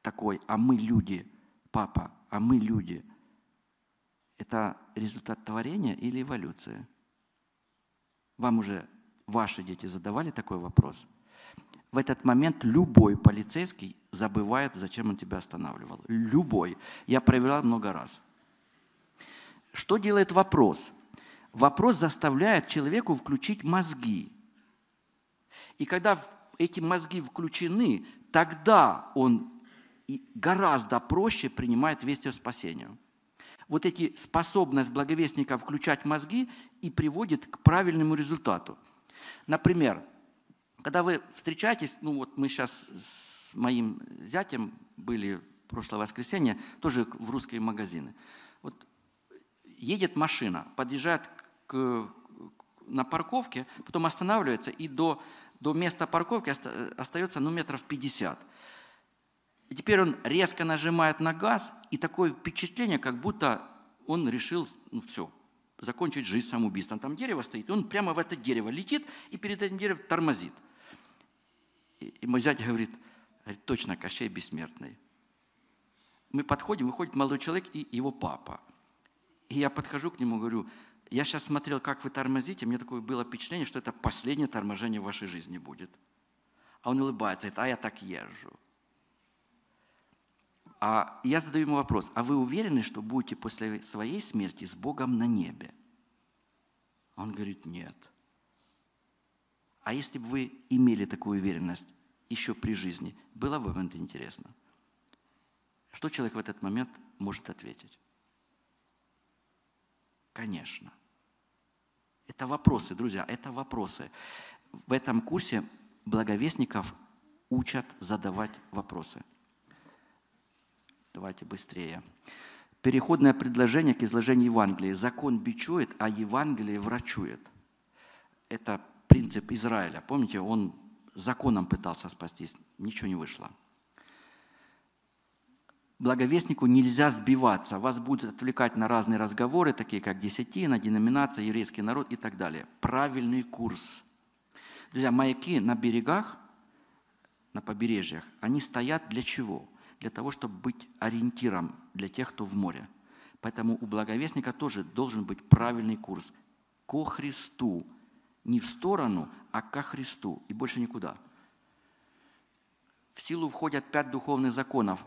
такой, а мы люди, папа, а мы люди. Это результат творения или эволюции? Вам уже ваши дети задавали такой вопрос? В этот момент любой полицейский забывает, зачем он тебя останавливал. Любой. Я проверял много раз. Что делает вопрос? Вопрос заставляет человеку включить мозги. И когда эти мозги включены, тогда он гораздо проще принимает вести о спасении. Вот эти способность благовестника включать мозги и приводит к правильному результату. Например, когда вы встречаетесь, ну вот мы сейчас с моим зятем были прошлое воскресенье, тоже в русские магазины. Вот едет машина, подъезжает к, на парковке, потом останавливается и до, до места парковки остается ну, метров 50. И теперь он резко нажимает на газ, и такое впечатление, как будто он решил, ну все, закончить жизнь самоубийством. Там дерево стоит, он прямо в это дерево летит и перед этим деревом тормозит. И мой зять говорит, говорит точно, Кощей бессмертный. Мы подходим, выходит молодой человек и его папа. И я подхожу к нему, говорю, я сейчас смотрел, как вы тормозите, мне такое было впечатление, что это последнее торможение в вашей жизни будет. А он улыбается, говорит, а я так езжу. А я задаю ему вопрос, а вы уверены, что будете после своей смерти с Богом на небе? Он говорит, нет. А если бы вы имели такую уверенность еще при жизни, было бы вам это интересно? Что человек в этот момент может ответить? Конечно. Это вопросы, друзья, это вопросы. В этом курсе благовестников учат задавать вопросы. Давайте быстрее. Переходное предложение к изложению Евангелия. Закон бичует, а Евангелие врачует. Это принцип Израиля. Помните, он законом пытался спастись, ничего не вышло благовестнику нельзя сбиваться. Вас будут отвлекать на разные разговоры, такие как десятина, деноминация, еврейский народ и так далее. Правильный курс. Друзья, маяки на берегах, на побережьях, они стоят для чего? Для того, чтобы быть ориентиром для тех, кто в море. Поэтому у благовестника тоже должен быть правильный курс. Ко Христу. Не в сторону, а ко Христу. И больше никуда. В силу входят пять духовных законов,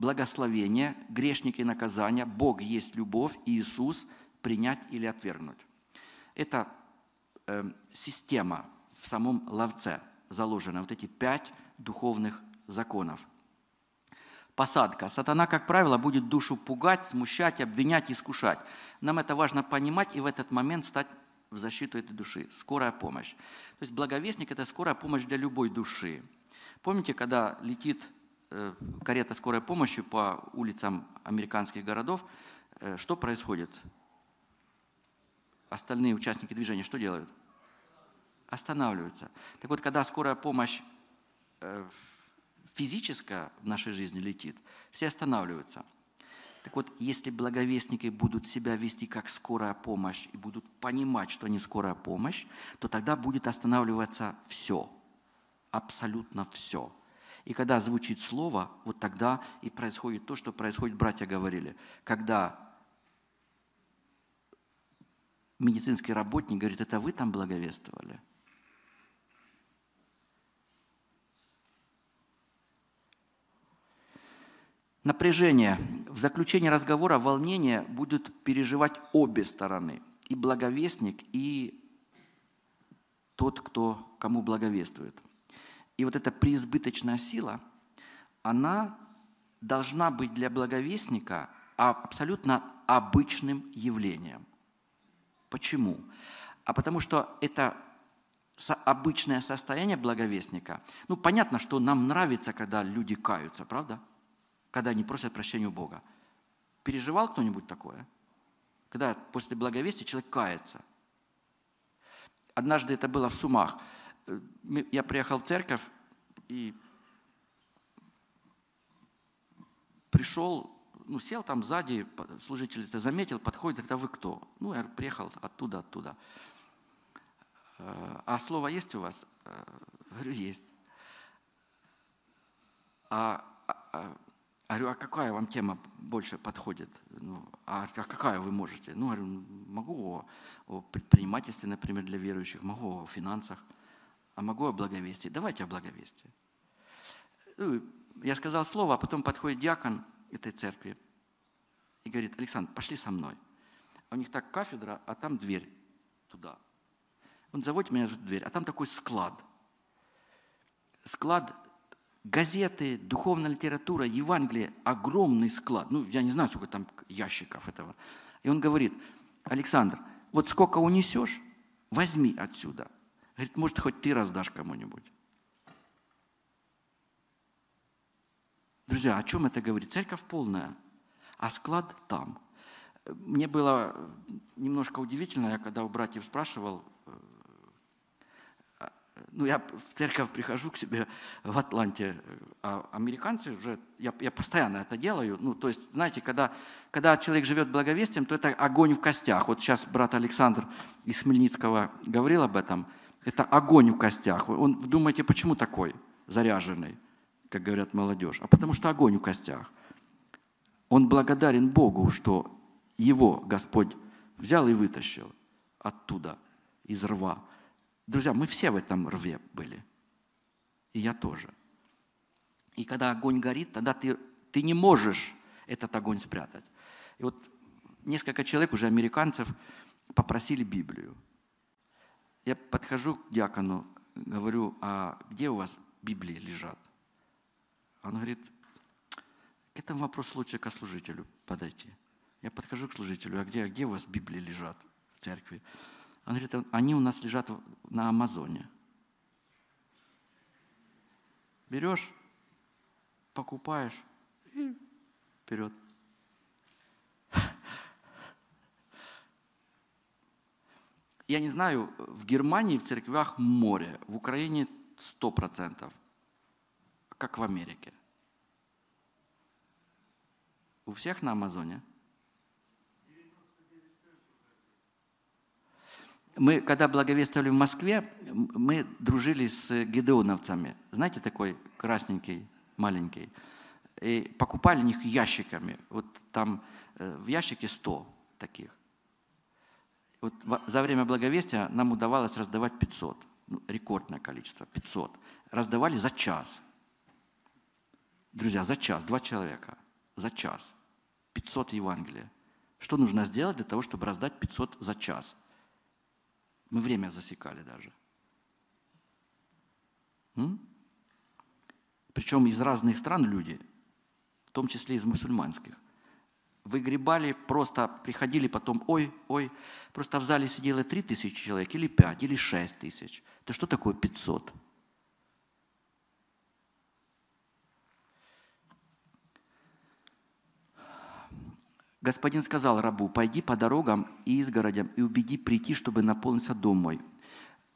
благословение, грешники и наказания, Бог есть любовь, Иисус принять или отвергнуть. Это э, система в самом ловце заложена, вот эти пять духовных законов. Посадка. Сатана, как правило, будет душу пугать, смущать, обвинять, искушать. Нам это важно понимать и в этот момент стать в защиту этой души. Скорая помощь. То есть благовестник – это скорая помощь для любой души. Помните, когда летит Э, карета скорой помощи по улицам американских городов, э, что происходит? Остальные участники движения что делают? Останавливаются. Так вот, когда скорая помощь э, физическая в нашей жизни летит, все останавливаются. Так вот, если благовестники будут себя вести как скорая помощь и будут понимать, что они скорая помощь, то тогда будет останавливаться все, абсолютно все. И когда звучит слово, вот тогда и происходит то, что происходит, братья говорили. Когда медицинский работник говорит, это вы там благовествовали? Напряжение. В заключении разговора волнение будут переживать обе стороны. И благовестник, и тот, кто, кому благовествует – и вот эта преизбыточная сила, она должна быть для благовестника а, абсолютно обычным явлением. Почему? А потому что это обычное состояние благовестника. Ну, понятно, что нам нравится, когда люди каются, правда? Когда они просят прощения у Бога. Переживал кто-нибудь такое? Когда после благовестия человек кается. Однажды это было в Сумах. Э, я приехал в церковь и пришел, ну, сел там сзади, служитель это заметил, подходит, это вы кто? Ну, я приехал оттуда, оттуда. Э, а слово есть у вас? Э, говорю, есть. А, а, а, говорю, а какая вам тема больше подходит? Ну, а, а какая вы можете? Ну, говорю, могу о, о предпринимательстве, например, для верующих, могу о финансах. А могу о благовестии? Давайте о благовестии. Ну, я сказал слово, а потом подходит диакон этой церкви и говорит, Александр, пошли со мной. А у них так кафедра, а там дверь туда. Он заводит меня в дверь, а там такой склад. Склад газеты, духовная литература, Евангелие, огромный склад. Ну, я не знаю, сколько там ящиков этого. И он говорит, Александр, вот сколько унесешь, возьми отсюда – Говорит, может, хоть ты раздашь кому-нибудь. Друзья, о чем это говорит? Церковь полная, а склад там. Мне было немножко удивительно, я когда у братьев спрашивал, э, а, ну, я в церковь прихожу к себе в Атланте, а американцы уже, я, я постоянно это делаю, ну, то есть, знаете, когда, когда человек живет благовестием, то это огонь в костях. Вот сейчас брат Александр из Хмельницкого говорил об этом – это огонь в костях. Он, думаете, почему такой заряженный, как говорят молодежь? А потому что огонь в костях. Он благодарен Богу, что его Господь взял и вытащил оттуда, из рва. Друзья, мы все в этом рве были. И я тоже. И когда огонь горит, тогда ты, ты не можешь этот огонь спрятать. И вот несколько человек, уже американцев, попросили Библию. Я подхожу к диакону, говорю, а где у вас Библии лежат? Он говорит, к этому вопросу лучше к служителю подойти. Я подхожу к служителю, а где, а где у вас Библии лежат в церкви? Он говорит, «А они у нас лежат на Амазоне. Берешь, покупаешь и вперед. Я не знаю, в Германии в церквях море, в Украине 100%, как в Америке. У всех на Амазоне. Мы, когда благовествовали в Москве, мы дружили с гедеоновцами. Знаете, такой красненький, маленький. И покупали у них ящиками. Вот там э, в ящике 100 таких. Вот за время благовестия нам удавалось раздавать 500, ну, рекордное количество, 500. Раздавали за час. Друзья, за час, два человека, за час. 500 Евангелия. Что нужно сделать для того, чтобы раздать 500 за час? Мы время засекали даже. М? Причем из разных стран люди, в том числе из мусульманских выгребали, просто приходили потом, ой, ой, просто в зале сидело 3 тысячи человек, или 5, или 6 тысяч. Это что такое 500? Господин сказал рабу, пойди по дорогам и изгородям и убеди прийти, чтобы наполниться дом мой.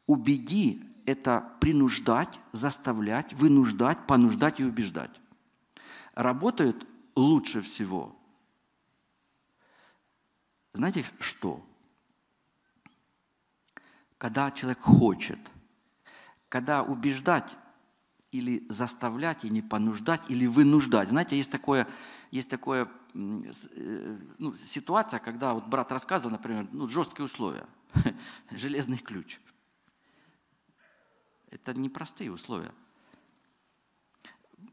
Убеди – это принуждать, заставлять, вынуждать, понуждать и убеждать. Работают лучше всего – знаете что? Когда человек хочет, когда убеждать или заставлять, и не понуждать, или вынуждать. Знаете, есть такое, есть такое э, ну, ситуация, когда вот брат рассказывал, например, ну, жесткие условия, железный ключ. Это непростые условия.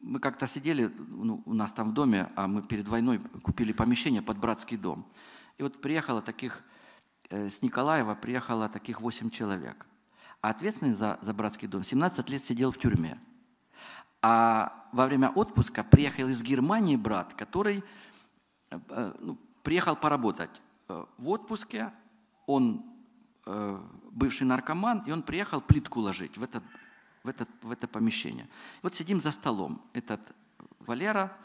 Мы как-то сидели, ну, у нас там в доме, а мы перед войной купили помещение под братский дом. И вот приехало таких, э, с Николаева приехало таких 8 человек. А ответственный за, за братский дом 17 лет сидел в тюрьме. А во время отпуска приехал из Германии брат, который э, ну, приехал поработать э, в отпуске. Он бывший наркоман, и он приехал плитку ложить в, этот, в, этот, в это помещение. Вот сидим за столом. Этот Валера,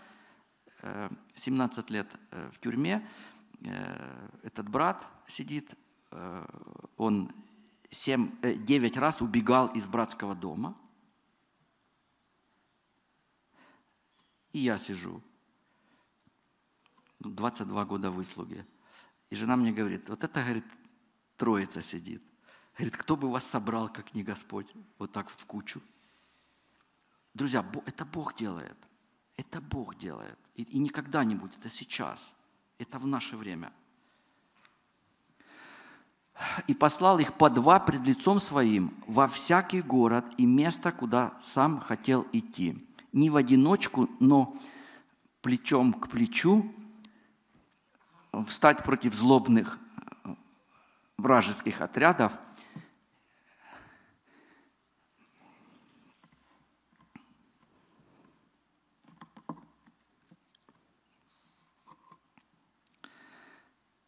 17 лет в тюрьме, Э, этот брат сидит, э, он 7, 9 э, раз убегал из братского дома. И я сижу. 22 ну, года выслуги. И жена мне говорит, вот это, говорит, троица сидит. Говорит, кто бы вас собрал, как не Господь, вот так в кучу. Друзья, это Бог делает. Это Бог делает. И, и не когда-нибудь, это сейчас. Это в наше время. «И послал их по два пред лицом своим во всякий город и место, куда сам хотел идти. Не в одиночку, но плечом к плечу встать против злобных э, вражеских отрядов –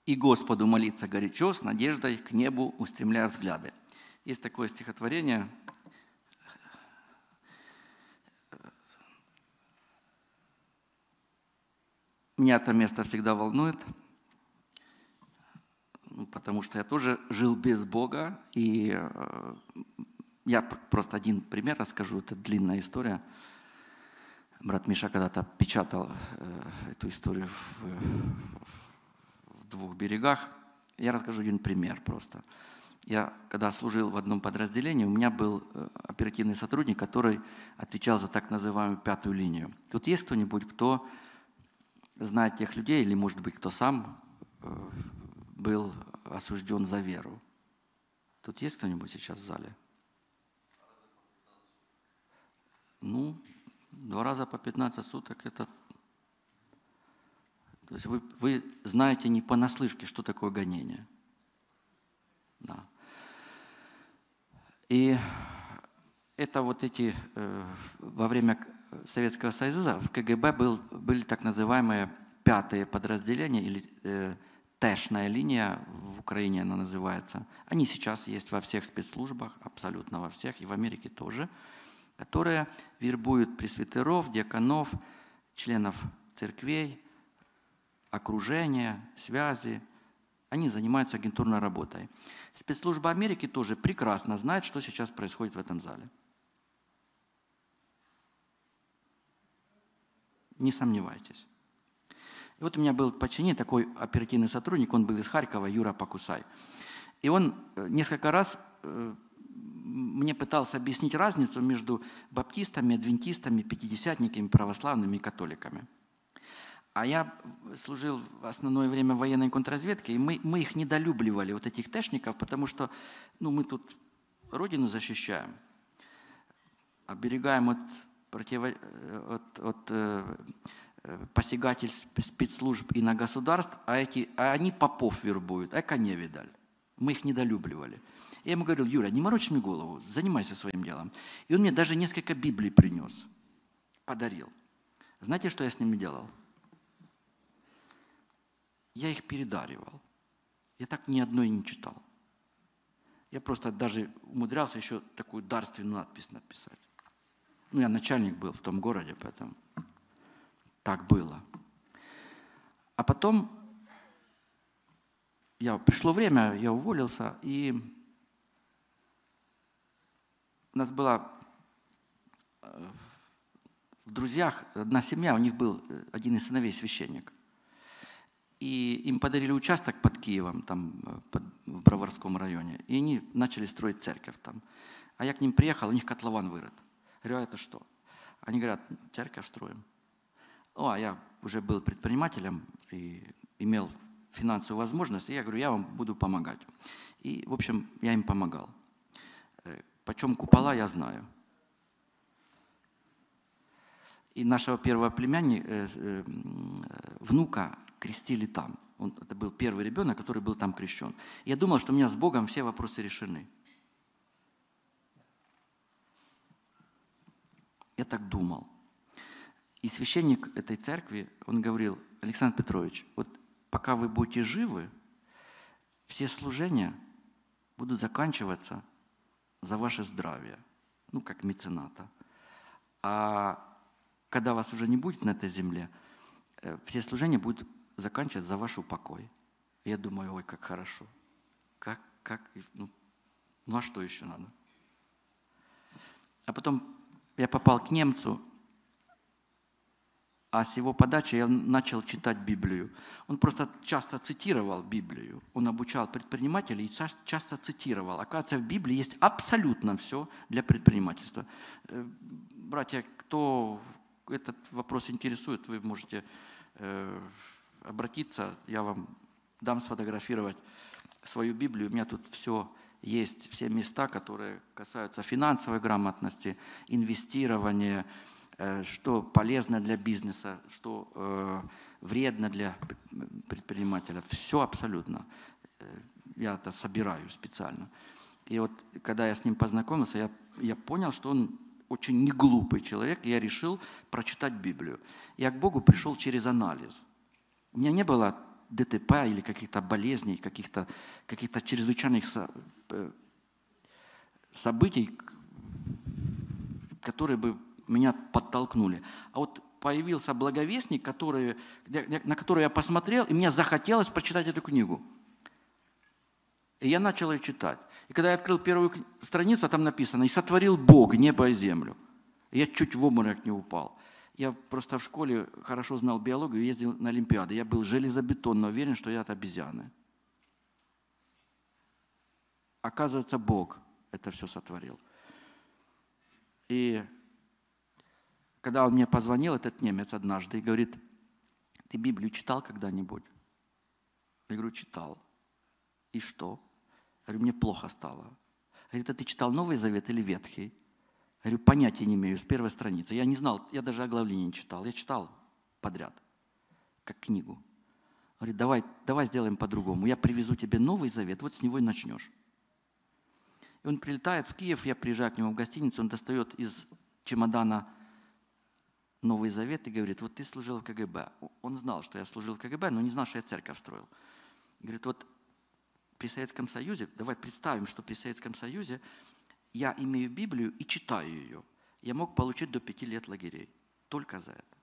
и Господу молиться горячо, с надеждой к небу устремляя взгляды. Есть такое стихотворение, Меня это место всегда волнует, ну, потому что я тоже жил без Бога, и э, я просто один пример расскажу, это длинная история. Брат Миша когда-то печатал э, эту историю в, э, двух берегах. Я расскажу один пример просто. Я когда служил в одном подразделении, у меня был э, оперативный сотрудник, который отвечал за так называемую пятую линию. Тут есть кто-нибудь, кто знает тех людей, или, может быть, кто сам э, был осужден за веру? Тут есть кто-нибудь сейчас в зале? Ну, два раза по 15 суток – это то есть вы, вы знаете не понаслышке, что такое гонение. Да. И это вот эти, э, во время Советского Союза в КГБ был, были так называемые пятые подразделения или э, тэшная линия в Украине она называется. Они сейчас есть во всех спецслужбах, абсолютно во всех, и в Америке тоже, которые вербуют пресвитеров, диаконов, членов церквей, окружение, связи. Они занимаются агентурной работой. Спецслужба Америки тоже прекрасно знает, что сейчас происходит в этом зале. Не сомневайтесь. И вот у меня был подчинен такой оперативный сотрудник, он был из Харькова, Юра Покусай. И он э, несколько раз э, мне пытался объяснить разницу между баптистами, адвентистами, пятидесятниками, православными и католиками – а я служил в основное время в военной контрразведке, и мы, мы их недолюбливали, вот этих тешников, потому что ну, мы тут Родину защищаем, оберегаем от, противо, э, от, от э, э, посягательств спецслужб и на государств, а, эти, а они попов вербуют, эко а не видаль. Мы их недолюбливали. Я ему говорил, Юра, не морочь мне голову, занимайся своим делом. И он мне даже несколько Библий принес, подарил. Знаете, что я с ними делал? Я их передаривал. Я так ни одной не читал. Я просто даже умудрялся еще такую дарственную надпись написать. Ну, я начальник был в том городе, поэтому так было. А потом я, пришло время, я уволился, и у нас была э, в друзьях одна семья, у них был э, один из сыновей священник. И им подарили участок под Киевом, там, э, под, в Броварском районе. И они начали строить церковь там. А я к ним приехал, у них котлован вырыт. говорю, а это что? Они говорят, церковь строим. О, ну, а я уже был предпринимателем и имел финансовую возможность, и я говорю, я вам буду помогать. И, в общем, я им помогал. Э, Почем купола, я знаю. И нашего первого племянника, э, внука крестили там. Он, это был первый ребенок, который был там крещен. Я думал, что у меня с Богом все вопросы решены. Я так думал. И священник этой церкви, он говорил, Александр Петрович, вот пока вы будете живы, все служения будут заканчиваться за ваше здравие, ну, как мецената. А когда вас уже не будет на этой земле, э, все служения будут заканчивает за ваш упокой. Я думаю, ой, как хорошо. Как, как, ну, ну а что еще надо? А потом я попал к немцу, а с его подачи я начал читать Библию. Он просто часто цитировал Библию. Он обучал предпринимателей и часто цитировал. Оказывается, в Библии есть абсолютно все для предпринимательства. Э, братья, кто этот вопрос интересует, вы можете э, обратиться, я вам дам сфотографировать свою Библию. У меня тут все есть, все места, которые касаются финансовой грамотности, инвестирования, э, что полезно для бизнеса, что э, вредно для предпринимателя. Все абсолютно. Э, я это собираю специально. И вот когда я с ним познакомился, я, я понял, что он очень неглупый человек, и я решил прочитать Библию. Я к Богу пришел через анализ – у меня не было ДТП или каких-то болезней, каких-то каких чрезвычайных э, событий, которые бы меня подтолкнули. А вот появился благовестник, который, на который я посмотрел, и мне захотелось прочитать эту книгу. И я начал ее читать. И когда я открыл первую страницу, а там написано «И сотворил Бог небо и землю». И я чуть в обморок не упал. Я просто в школе хорошо знал биологию, ездил на Олимпиады. Я был железобетонно уверен, что я от обезьяны. Оказывается, Бог это все сотворил. И когда он мне позвонил, этот немец однажды, и говорит, ты Библию читал когда-нибудь? Я говорю, читал. И что? Я говорю, мне плохо стало. Говорит, а ты читал Новый Завет или Ветхий? говорю, понятия не имею, с первой страницы. Я не знал, я даже оглавление не читал. Я читал подряд, как книгу. Говорит, давай, давай сделаем по-другому. Я привезу тебе Новый Завет, вот с него и начнешь. И он прилетает в Киев, я приезжаю к нему в гостиницу, он достает из чемодана Новый Завет и говорит, вот ты служил в КГБ. Он знал, что я служил в КГБ, но не знал, что я церковь строил. Говорит, вот при Советском Союзе, давай представим, что при Советском Союзе я имею Библию и читаю ее, я мог получить до пяти лет лагерей. Только за это.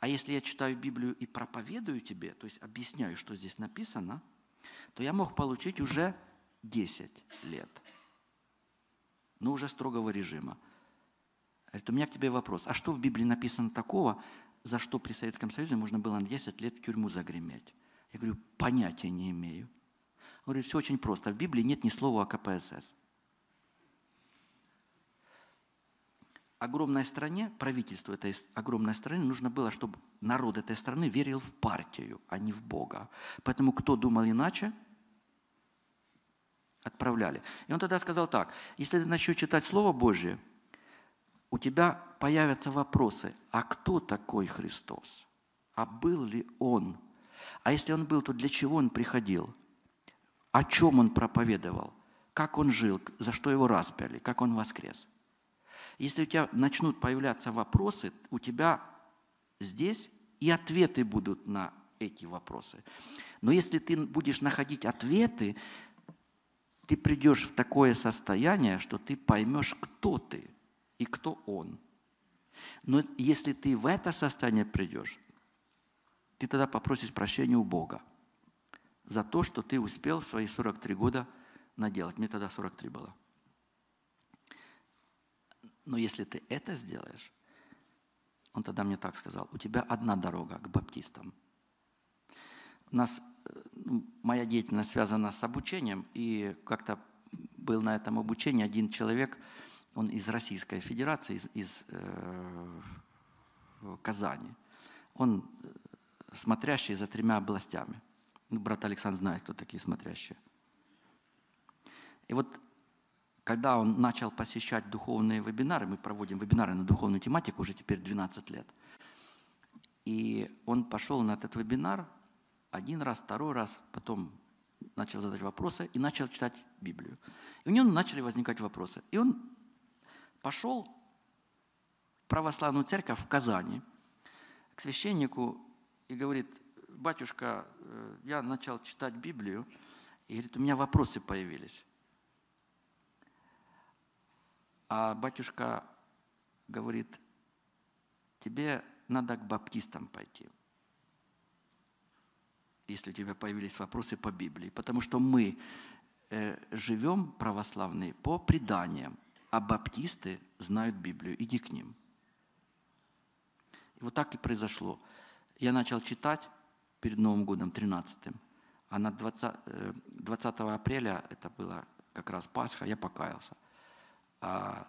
А если я читаю Библию и проповедую тебе, то есть объясняю, что здесь написано, то я мог получить уже 10 лет. Но уже строгого режима. Говорит, у меня к тебе вопрос. А что в Библии написано такого, за что при Советском Союзе можно было на 10 лет в тюрьму загреметь? Я говорю, понятия не имею. Он говорит, все очень просто. В Библии нет ни слова о КПСС. Огромной стране, правительству этой огромной страны нужно было, чтобы народ этой страны верил в партию, а не в Бога. Поэтому кто думал иначе, отправляли. И он тогда сказал так, если ты начнешь читать Слово Божье, у тебя появятся вопросы, а кто такой Христос? А был ли Он? А если Он был, то для чего Он приходил? о чем он проповедовал, как он жил, за что его распяли, как он воскрес. Если у тебя начнут появляться вопросы, у тебя здесь и ответы будут на эти вопросы. Но если ты будешь находить ответы, ты придешь в такое состояние, что ты поймешь, кто ты и кто он. Но если ты в это состояние придешь, ты тогда попросишь прощения у Бога за то, что ты успел в свои 43 года наделать. Мне тогда 43 было. Но если ты это сделаешь, он тогда мне так сказал, у тебя одна дорога к баптистам. У нас э, ну, моя деятельность связана с обучением, и как-то был на этом обучении один человек, он из Российской Федерации, из, из э, Казани. Он э, смотрящий за тремя областями. Ну, брат Александр знает, кто такие смотрящие. И вот когда он начал посещать духовные вебинары, мы проводим вебинары на духовную тематику уже теперь 12 лет, и он пошел на этот вебинар один раз, второй раз, потом начал задать вопросы и начал читать Библию. И у него начали возникать вопросы. И он пошел в православную церковь в Казани к священнику и говорит, батюшка, э, я начал читать Библию, и говорит, у меня вопросы появились. А батюшка говорит, тебе надо к баптистам пойти, если у тебя появились вопросы по Библии. Потому что мы э, живем, православные, по преданиям, а баптисты знают Библию, иди к ним. И вот так и произошло. Я начал читать, перед Новым годом, 13-м. А на 20, 20 э, апреля, это было как раз Пасха, я покаялся. А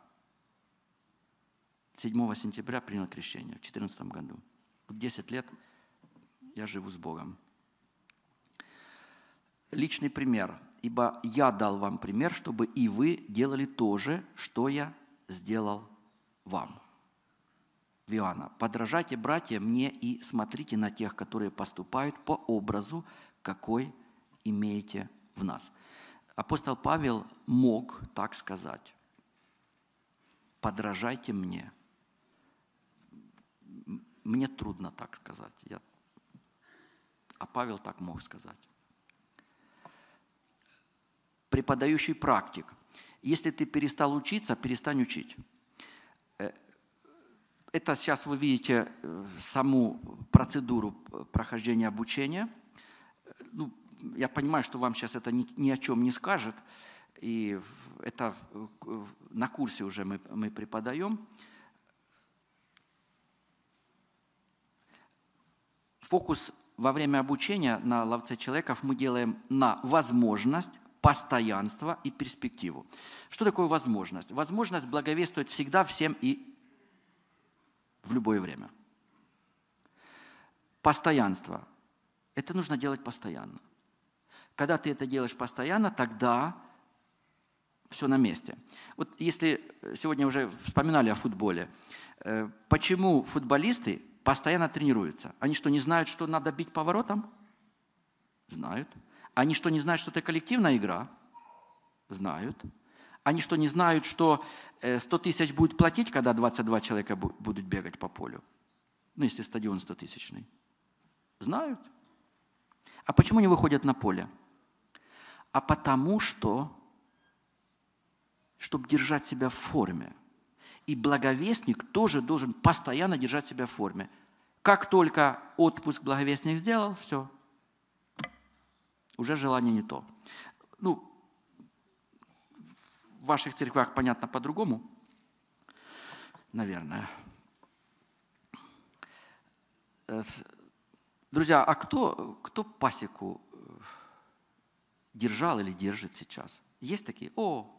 7 сентября принял крещение в 2014 году. В 10 лет я живу с Богом. Личный пример. «Ибо я дал вам пример, чтобы и вы делали то же, что я сделал вам» в Иоанна. «Подражайте, братья, мне и смотрите на тех, которые поступают по образу, какой имеете в нас». Апостол Павел мог так сказать. «Подражайте мне». Мне трудно так сказать. Я... А Павел так мог сказать. Преподающий практик. Если ты перестал учиться, перестань учить. Это сейчас вы видите э, саму процедуру э, прохождения обучения. Ну, я понимаю, что вам сейчас это ни, ни о чем не скажет, и это э, на курсе уже мы, мы преподаем. Фокус во время обучения на ловце человеков мы делаем на возможность, постоянство и перспективу. Что такое возможность? Возможность благовествовать всегда всем и в любое время. Постоянство. Это нужно делать постоянно. Когда ты это делаешь постоянно, тогда все на месте. Вот если э, сегодня уже вспоминали о футболе, э, почему футболисты постоянно тренируются? Они что, не знают, что надо бить поворотом? Знают. Они что, не знают, что это коллективная игра? Знают. Они что, не знают, что 100 э, тысяч будет платить, когда 22 человека будут бегать по полю? Ну, если стадион 100 тысячный. Знают. А почему не выходят на поле? А потому что, чтобы держать себя в форме. И благовестник тоже должен постоянно держать себя в форме. Как только отпуск благовестник сделал, все, уже желание не то. Ну, ваших церквях понятно по-другому, наверное. Э, друзья, а кто, кто пасеку э, держал или держит сейчас? Есть такие? О,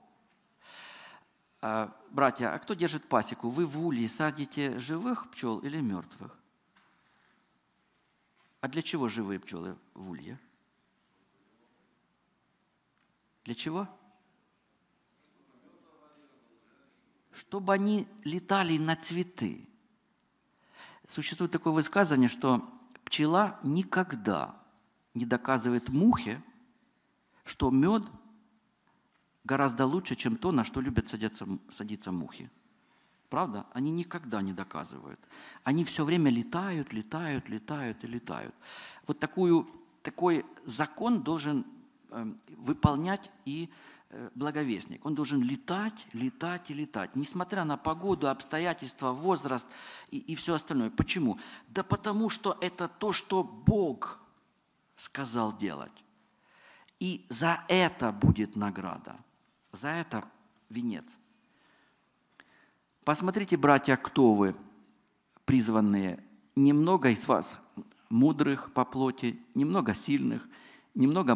э, братья, а кто держит пасеку? Вы в улье садите живых пчел или мертвых? А для чего живые пчелы в улье? Для чего? чтобы они летали на цветы. Существует такое высказывание, что пчела никогда не доказывает мухе, что мед гораздо лучше, чем то, на что любят садиться, садиться мухи. Правда? Они никогда не доказывают. Они все время летают, летают, летают и летают. Вот такую, такой закон должен эм, выполнять и Э, благовестник. Он должен летать, летать и летать, несмотря на погоду, обстоятельства, возраст и, и все остальное. Почему? Да потому что это то, что Бог сказал делать. И за это будет награда, за это венец. Посмотрите, братья, кто вы, призванные. Немного из вас мудрых по плоти, немного сильных – немного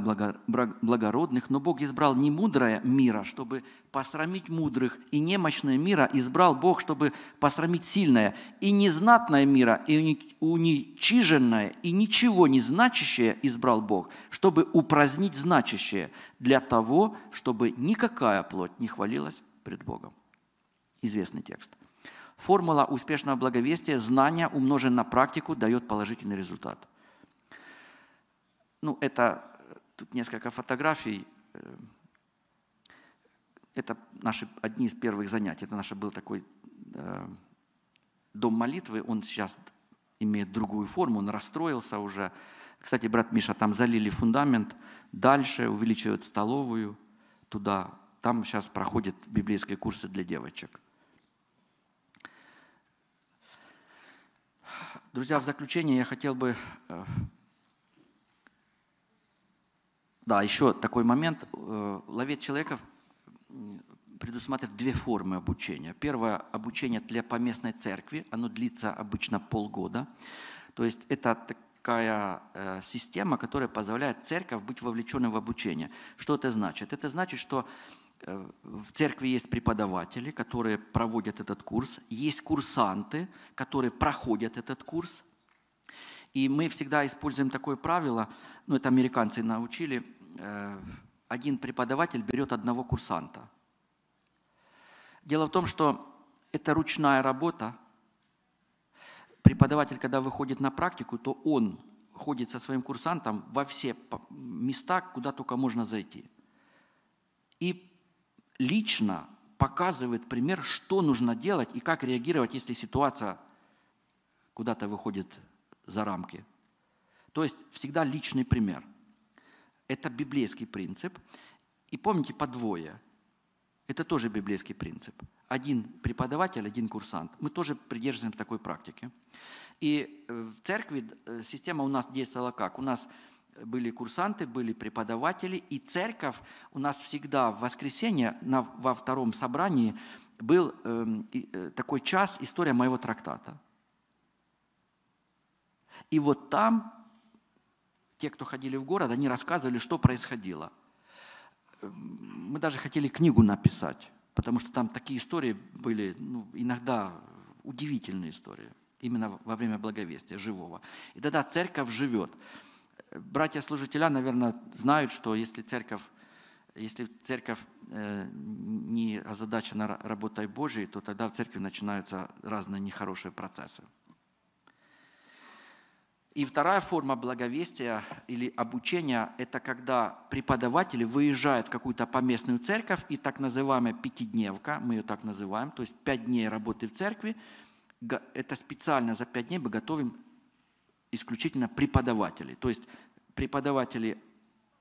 благородных, но Бог избрал не мудрое мира, чтобы посрамить мудрых, и немощное мира избрал Бог, чтобы посрамить сильное, и незнатное мира, и уничиженное, и ничего не значащее избрал Бог, чтобы упразднить значащее, для того, чтобы никакая плоть не хвалилась пред Богом. Известный текст. Формула успешного благовестия, знания, умноженное на практику, дает положительный результат – ну, это э, тут несколько фотографий. Э, это наши одни из первых занятий. Это наш был такой э, дом молитвы. Он сейчас имеет другую форму, он расстроился уже. Кстати, брат Миша, там залили фундамент, дальше увеличивают столовую туда. Там сейчас проходят библейские курсы для девочек. Друзья, в заключение я хотел бы э, да, еще такой момент. Э, ловец человеков предусматривает две формы обучения. Первое – обучение для поместной церкви. Оно длится обычно полгода. То есть это такая э, система, которая позволяет церковь быть вовлеченной в обучение. Что это значит? Это значит, что э, в церкви есть преподаватели, которые проводят этот курс, есть курсанты, которые проходят этот курс, и мы всегда используем такое правило, ну это американцы научили, э, один преподаватель берет одного курсанта. Дело в том, что это ручная работа. Преподаватель, когда выходит на практику, то он ходит со своим курсантом во все места, куда только можно зайти. И лично показывает пример, что нужно делать и как реагировать, если ситуация куда-то выходит за рамки. То есть всегда личный пример. Это библейский принцип. И помните, подвое. Это тоже библейский принцип. Один преподаватель, один курсант. Мы тоже придерживаемся такой практики. И э, в церкви э, система у нас действовала как? У нас были курсанты, были преподаватели, и церковь у нас всегда в воскресенье на, во втором собрании был эм, э, такой час «История моего трактата». И вот там те, кто ходили в город, они рассказывали, что происходило. Эм, мы даже хотели книгу написать, потому что там такие истории были, ну, иногда удивительные истории, именно во время благовестия живого. И тогда церковь живет. Братья-служителя, наверное, знают, что если церковь если церковь э, не озадачена работой Божией, то тогда в церкви начинаются разные нехорошие процессы. И вторая форма благовестия или обучения – это когда преподаватели выезжают в какую-то поместную церковь и так называемая пятидневка, мы ее так называем, то есть пять дней работы в церкви, это специально за пять дней мы готовим исключительно преподавателей. То есть преподаватели,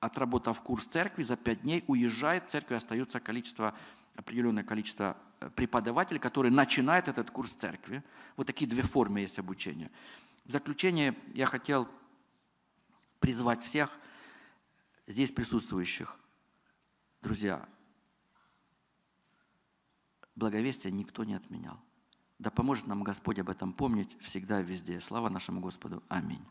отработав курс церкви, за пять дней уезжают, в церкви остается количество, определенное количество э, преподавателей, которые начинают этот курс церкви. Вот такие две формы есть обучения. В заключение я хотел призвать всех здесь присутствующих. Друзья, благовестие никто не отменял. Да поможет нам Господь об этом помнить всегда и везде. Слава нашему Господу. Аминь.